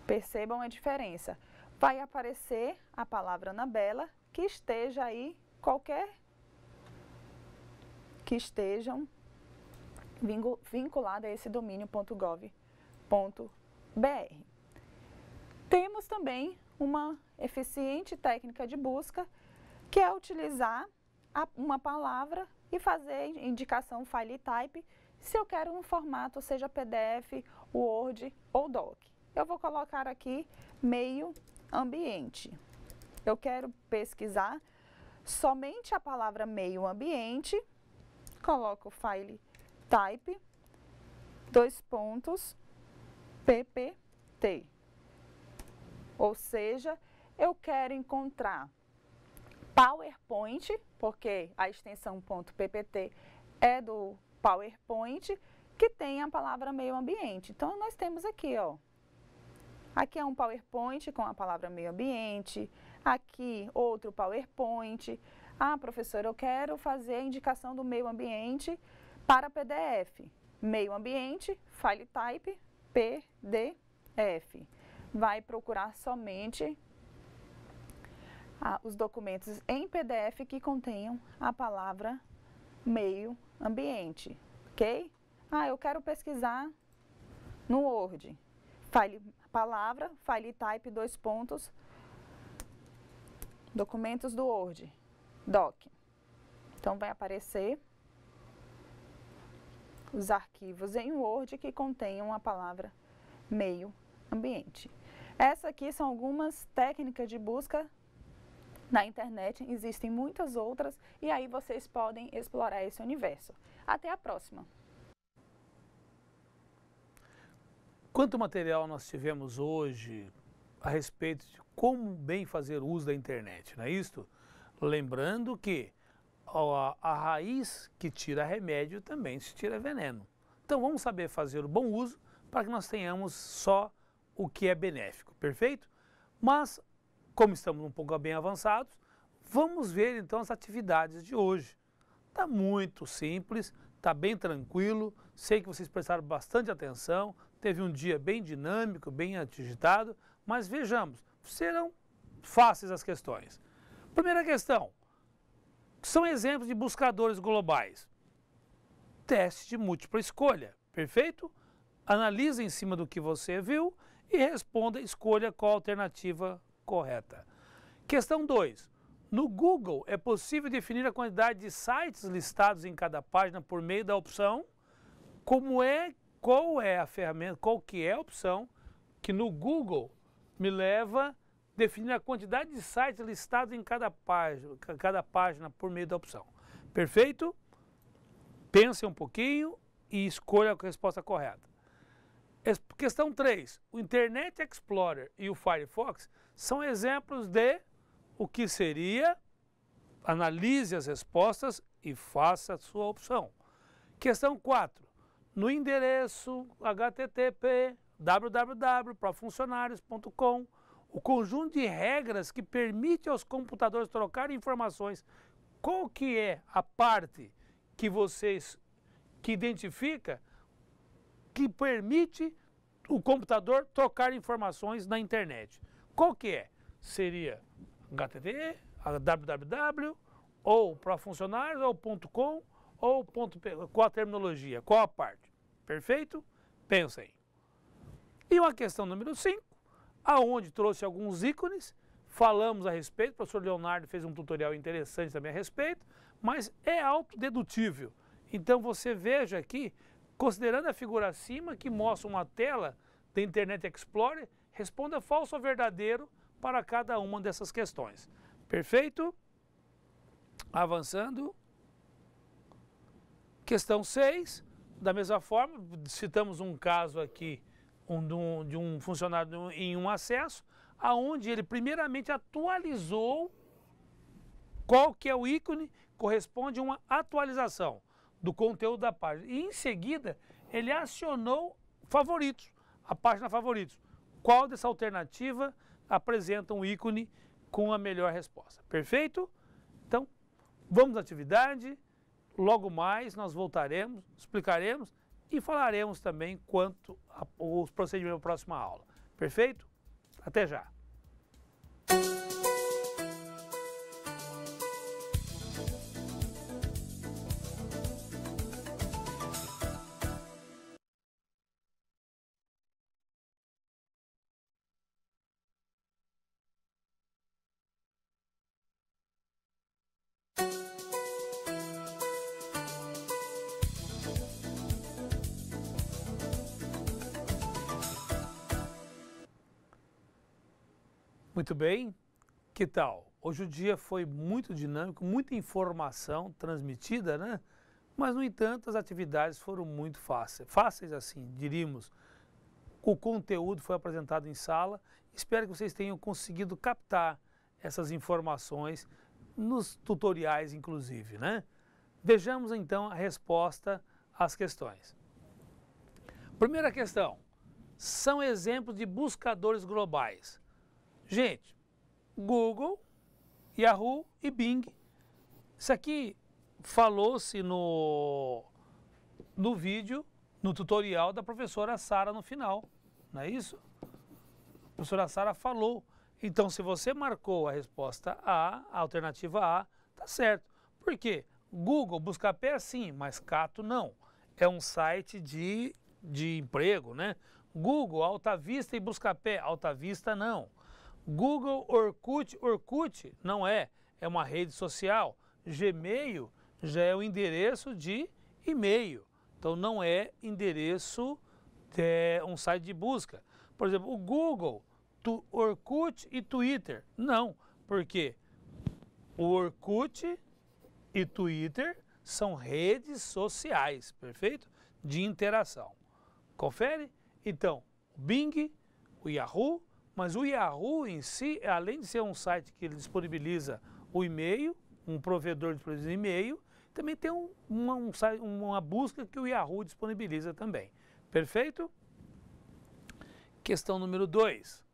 Percebam a diferença. Vai aparecer a palavra Anabela que esteja aí qualquer que estejam vinculada a esse domínio.gov.br. Temos também uma eficiente técnica de busca, que é utilizar uma palavra e fazer indicação file type se eu quero um formato, seja PDF, Word ou Doc. Eu vou colocar aqui meio ambiente. Eu quero pesquisar somente a palavra meio ambiente, coloco file type, dois pontos, ppt. Ou seja, eu quero encontrar PowerPoint, porque a extensão .ppt é do PowerPoint, que tem a palavra meio ambiente. Então, nós temos aqui, ó. Aqui é um PowerPoint com a palavra meio ambiente, aqui outro PowerPoint. Ah, professor, eu quero fazer a indicação do meio ambiente para PDF. Meio ambiente, file type, PDF. Vai procurar somente a, os documentos em PDF que contenham a palavra meio ambiente, ok? Ah, eu quero pesquisar no Word. File, palavra, file type, dois pontos, documentos do Word, doc. Então, vai aparecer os arquivos em Word que contenham a palavra meio ambiente. Essas aqui são algumas técnicas de busca na internet existem muitas outras e aí vocês podem explorar esse universo. Até a próxima! Quanto material nós tivemos hoje a respeito de como bem fazer uso da internet, não é isto? Lembrando que a, a raiz que tira remédio também se tira veneno. Então vamos saber fazer o bom uso para que nós tenhamos só o que é benéfico, perfeito? Mas como estamos um pouco bem avançados, vamos ver então as atividades de hoje. Está muito simples, está bem tranquilo, sei que vocês prestaram bastante atenção, teve um dia bem dinâmico, bem agitado, mas vejamos, serão fáceis as questões. Primeira questão, são exemplos de buscadores globais. Teste de múltipla escolha, perfeito? Analise em cima do que você viu e responda escolha qual alternativa correta. Questão 2. No Google, é possível definir a quantidade de sites listados em cada página por meio da opção? Como é, qual é a ferramenta, qual que é a opção que no Google me leva a definir a quantidade de sites listados em cada página, cada página por meio da opção? Perfeito? Pense um pouquinho e escolha a resposta correta. Questão 3. O Internet Explorer e o Firefox são exemplos de o que seria, analise as respostas e faça a sua opção. Questão 4. No endereço http www.profuncionários.com, o conjunto de regras que permite aos computadores trocar informações, qual que é a parte que vocês que identifica que permite o computador trocar informações na internet? Qual que é? Seria HTT, www, ou para funcionários, ou ponto .com, ou ponto Qual a terminologia? Qual a parte? Perfeito? Pensem. E uma questão número 5, aonde trouxe alguns ícones, falamos a respeito, o professor Leonardo fez um tutorial interessante também a respeito, mas é autodedutível. Então você veja aqui, considerando a figura acima, que mostra uma tela da Internet Explorer Responda falso ou verdadeiro para cada uma dessas questões. Perfeito? Avançando. Questão 6. Da mesma forma, citamos um caso aqui um, de um funcionário em um acesso, aonde ele primeiramente atualizou qual que é o ícone, corresponde a uma atualização do conteúdo da página. E em seguida, ele acionou favoritos, a página favoritos qual dessa alternativa apresenta um ícone com a melhor resposta. Perfeito? Então, vamos à atividade. Logo mais nós voltaremos, explicaremos e falaremos também quanto aos procedimentos da próxima aula. Perfeito? Até já! Muito bem, que tal? Hoje o dia foi muito dinâmico, muita informação transmitida, né? Mas, no entanto, as atividades foram muito fáceis. Fáceis, assim, diríamos. O conteúdo foi apresentado em sala. Espero que vocês tenham conseguido captar essas informações nos tutoriais, inclusive, né? Vejamos, então, a resposta às questões. Primeira questão. São exemplos de buscadores globais Gente, Google, Yahoo e Bing. Isso aqui falou-se no, no vídeo, no tutorial da professora Sara no final, não é isso? A professora Sara falou. Então, se você marcou a resposta A, a alternativa A, tá certo. Por quê? Google, Buscapé sim, mas Cato não. É um site de, de emprego, né? Google, Alta Vista e Buscapé. Alta Vista não. Google, Orkut, Orkut não é, é uma rede social. Gmail já é o endereço de e-mail. Então não é endereço de é, um site de busca. Por exemplo, o Google, tu, Orkut e Twitter. Não, porque o Orkut e Twitter são redes sociais, perfeito? De interação. Confere? Então, o Bing, o Yahoo mas o Yahoo em si, além de ser um site que ele disponibiliza o e-mail, um provedor disponibiliza e-mail, também tem um, uma, um, uma busca que o Yahoo disponibiliza também. Perfeito? Questão número 2.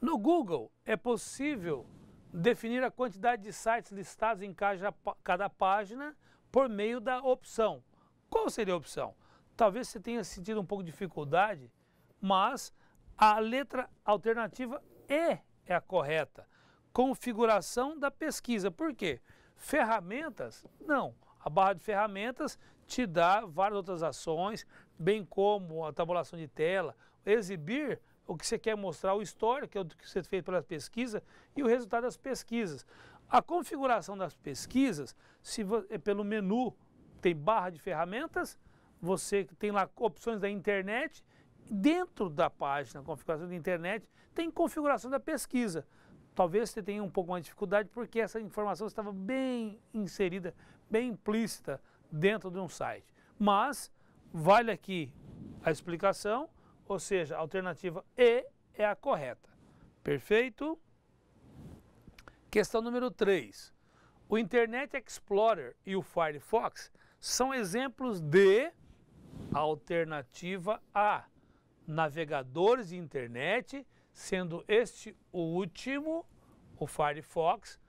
No Google, é possível definir a quantidade de sites listados em cada, cada página por meio da opção. Qual seria a opção? Talvez você tenha sentido um pouco de dificuldade, mas a letra alternativa E é a correta. Configuração da pesquisa. Por quê? Ferramentas? Não. A barra de ferramentas te dá várias outras ações, bem como a tabulação de tela, exibir o que você quer mostrar, o histórico que é o que você fez pela pesquisa e o resultado das pesquisas. A configuração das pesquisas, se é pelo menu tem barra de ferramentas, você tem lá opções da internet Dentro da página configuração da internet tem configuração da pesquisa. Talvez você tenha um pouco mais de dificuldade porque essa informação estava bem inserida, bem implícita dentro de um site. Mas vale aqui a explicação, ou seja, a alternativa E é a correta. Perfeito? Questão número 3. O Internet Explorer e o Firefox são exemplos de alternativa A navegadores de internet, sendo este o último, o Firefox,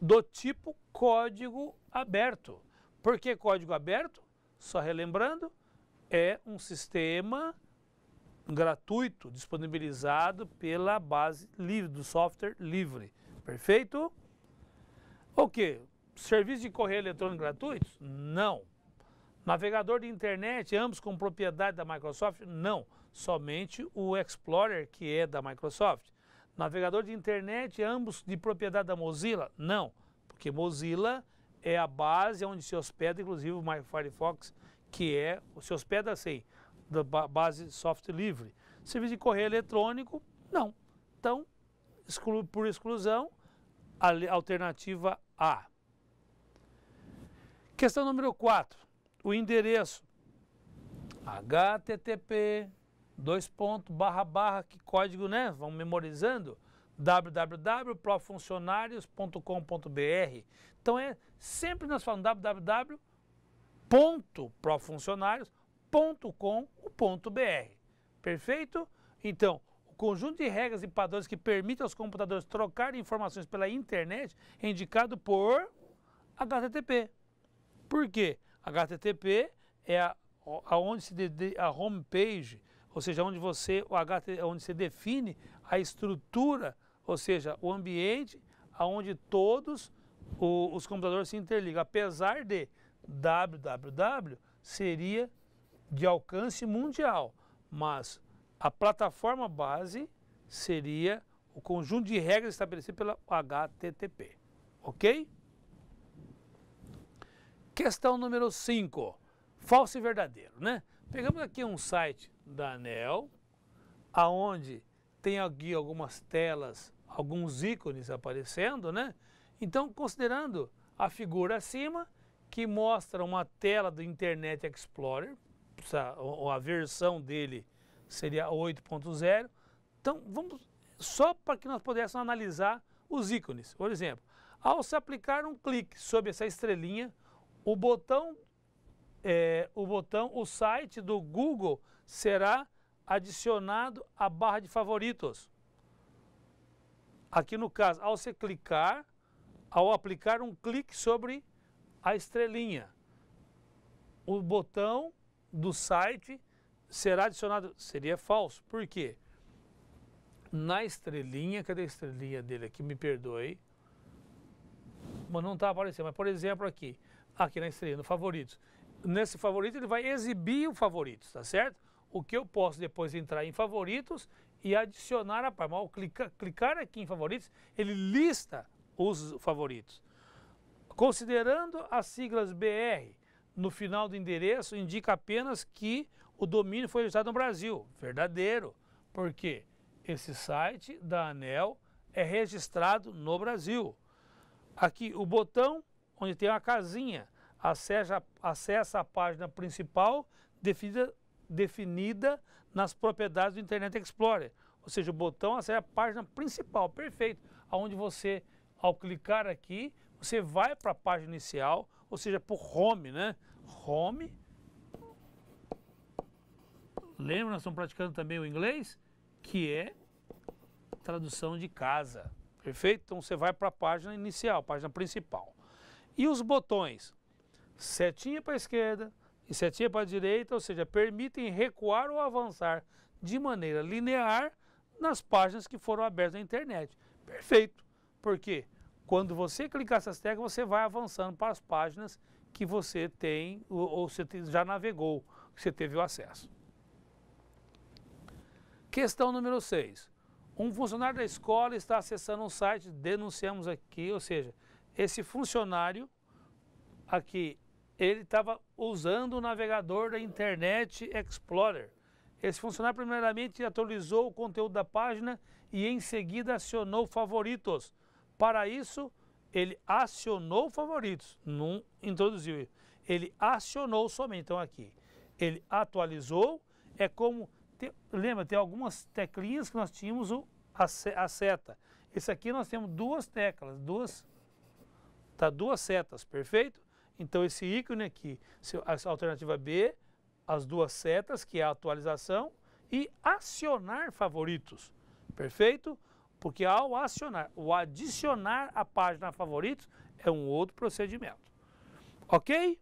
do tipo código aberto. Por que código aberto? Só relembrando, é um sistema gratuito disponibilizado pela base livre, do software livre. Perfeito? O que? Serviço de correio eletrônico gratuitos? Não. Navegador de internet, ambos com propriedade da Microsoft? Não somente o Explorer, que é da Microsoft. Navegador de internet, ambos de propriedade da Mozilla? Não, porque Mozilla é a base onde se hospeda, inclusive, o Firefox, que é, se hospeda, assim, da base software livre. Serviço de correio eletrônico, não. Então, exclu por exclusão, a alternativa A. Questão número 4. O endereço http dois pontos, barra, barra, que código, né? vamos memorizando, www.profuncionarios.com.br. Então é sempre nós falamos www.profuncionarios.com.br. Perfeito? Então, o conjunto de regras e padrões que permite aos computadores trocar informações pela internet é indicado por HTTP. Por quê? HTTP é a, a onde se a homepage ou seja, onde você, o HT, onde você define a estrutura, ou seja, o ambiente onde todos o, os computadores se interligam, apesar de www seria de alcance mundial, mas a plataforma base seria o conjunto de regras estabelecido pela HTTP, ok? Questão número 5, falso e verdadeiro, né? Pegamos aqui um site da ANEL, aonde tem aqui algumas telas, alguns ícones aparecendo, né? Então, considerando a figura acima, que mostra uma tela do Internet Explorer, a versão dele seria 8.0. Então, vamos só para que nós pudéssemos analisar os ícones. Por exemplo, ao se aplicar um clique sobre essa estrelinha, o botão é, o botão, o site do Google será adicionado à barra de favoritos. Aqui no caso, ao você clicar, ao aplicar um clique sobre a estrelinha, o botão do site será adicionado. Seria falso, por quê? Na estrelinha, cadê a estrelinha dele aqui? Me perdoe. Mas não está aparecendo. Mas, por exemplo, aqui, aqui na estrelinha, no favoritos, nesse favorito ele vai exibir o favorito, tá certo? O que eu posso depois entrar em favoritos e adicionar a par. Ao clicar, clicar aqui em favoritos, ele lista os favoritos. Considerando as siglas BR no final do endereço, indica apenas que o domínio foi registrado no Brasil. Verdadeiro, porque esse site da ANEL é registrado no Brasil. Aqui o botão onde tem uma casinha Acessa, acessa a página principal definida, definida nas propriedades do Internet Explorer. Ou seja, o botão acessa a página principal, perfeito, onde você, ao clicar aqui, você vai para a página inicial, ou seja, por home, né? Home. Lembra, nós estamos praticando também o inglês, que é tradução de casa. Perfeito? Então você vai para a página inicial, página principal. E os botões? setinha para a esquerda e setinha para a direita, ou seja, permitem recuar ou avançar de maneira linear nas páginas que foram abertas na internet. Perfeito, porque quando você clicar essas teclas, você vai avançando para as páginas que você tem ou, ou você já navegou, que você teve o acesso. Questão número 6. Um funcionário da escola está acessando um site, denunciamos aqui, ou seja, esse funcionário aqui ele estava usando o navegador da Internet Explorer. Esse funcionário primeiramente atualizou o conteúdo da página e em seguida acionou favoritos. Para isso, ele acionou favoritos, não introduziu. Ele acionou somente, então aqui. Ele atualizou, é como, tem, lembra, tem algumas teclinhas que nós tínhamos o, a, a seta. Esse aqui nós temos duas teclas, duas, tá, duas setas, perfeito? Então esse ícone aqui, a alternativa B, as duas setas, que é a atualização, e acionar favoritos, perfeito? Porque ao acionar, o adicionar a página favoritos é um outro procedimento, ok?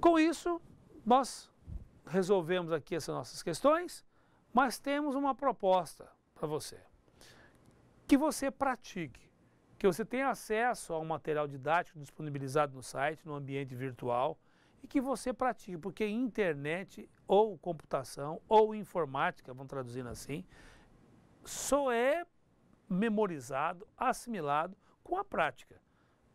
Com isso, nós resolvemos aqui essas nossas questões, mas temos uma proposta para você, que você pratique que você tenha acesso ao material didático disponibilizado no site, no ambiente virtual, e que você pratique, porque internet ou computação ou informática, vamos traduzindo assim, só é memorizado, assimilado com a prática.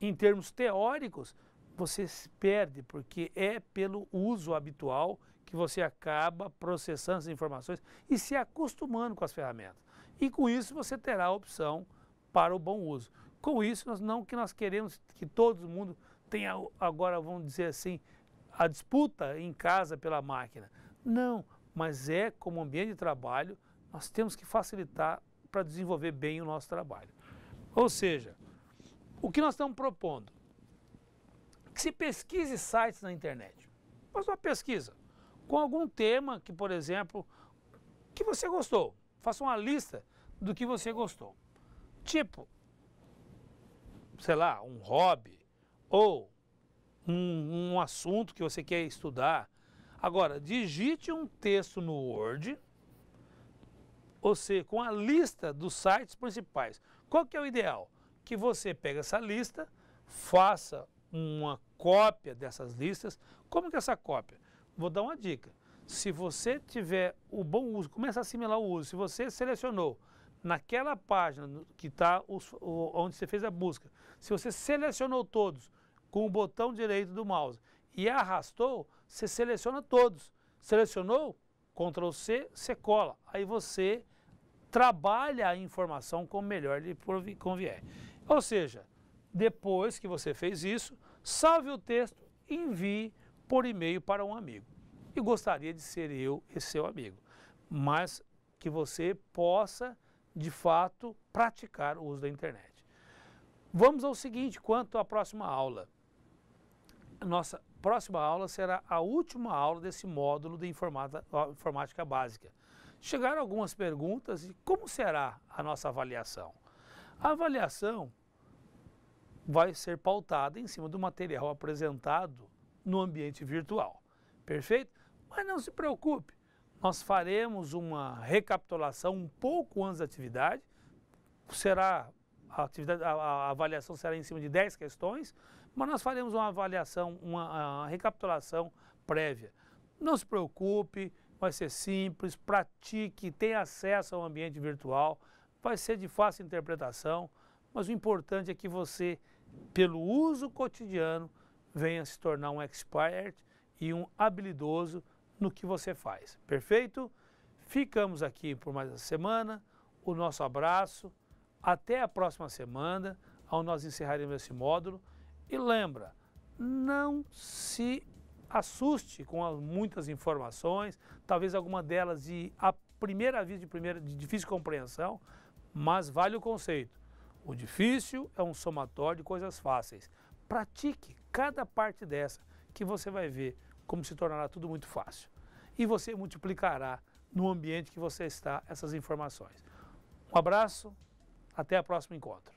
Em termos teóricos, você se perde, porque é pelo uso habitual que você acaba processando as informações e se acostumando com as ferramentas. E com isso você terá a opção para o bom uso. Com isso, nós não que nós queremos que todo mundo tenha agora, vamos dizer assim, a disputa em casa pela máquina. Não, mas é como ambiente de trabalho, nós temos que facilitar para desenvolver bem o nosso trabalho. Ou seja, o que nós estamos propondo? Que se pesquise sites na internet. Faça uma pesquisa com algum tema que, por exemplo, que você gostou. Faça uma lista do que você gostou. Tipo, sei lá, um hobby ou um, um assunto que você quer estudar. Agora, digite um texto no Word, ou seja, com a lista dos sites principais. Qual que é o ideal? Que você pegue essa lista, faça uma cópia dessas listas. Como que é essa cópia? Vou dar uma dica. Se você tiver o bom uso, começa a assimilar o uso. Se você selecionou naquela página que está onde você fez a busca, se você selecionou todos com o botão direito do mouse e arrastou, você seleciona todos. Selecionou, Ctrl C, você cola. Aí você trabalha a informação como melhor lhe convier. Ou seja, depois que você fez isso, salve o texto e envie por e-mail para um amigo. E gostaria de ser eu e seu amigo, mas que você possa de fato, praticar o uso da internet. Vamos ao seguinte, quanto à próxima aula. Nossa próxima aula será a última aula desse módulo de informática básica. Chegaram algumas perguntas e como será a nossa avaliação. A avaliação vai ser pautada em cima do material apresentado no ambiente virtual. Perfeito? Mas não se preocupe, nós faremos uma recapitulação um pouco antes da atividade. Será a, atividade, a, a avaliação será em cima de 10 questões, mas nós faremos uma avaliação, uma, uma recapitulação prévia. Não se preocupe, vai ser simples, pratique, tenha acesso ao ambiente virtual, vai ser de fácil interpretação, mas o importante é que você, pelo uso cotidiano, venha se tornar um expert e um habilidoso no que você faz. Perfeito? Ficamos aqui por mais uma semana. O nosso abraço. Até a próxima semana, onde nós encerraremos esse módulo. E lembra, não se assuste com as muitas informações, talvez alguma delas de a primeira vista de primeira de difícil compreensão, mas vale o conceito. O difícil é um somatório de coisas fáceis. Pratique cada parte dessa que você vai ver como se tornará tudo muito fácil. E você multiplicará no ambiente que você está essas informações. Um abraço, até o próximo encontro.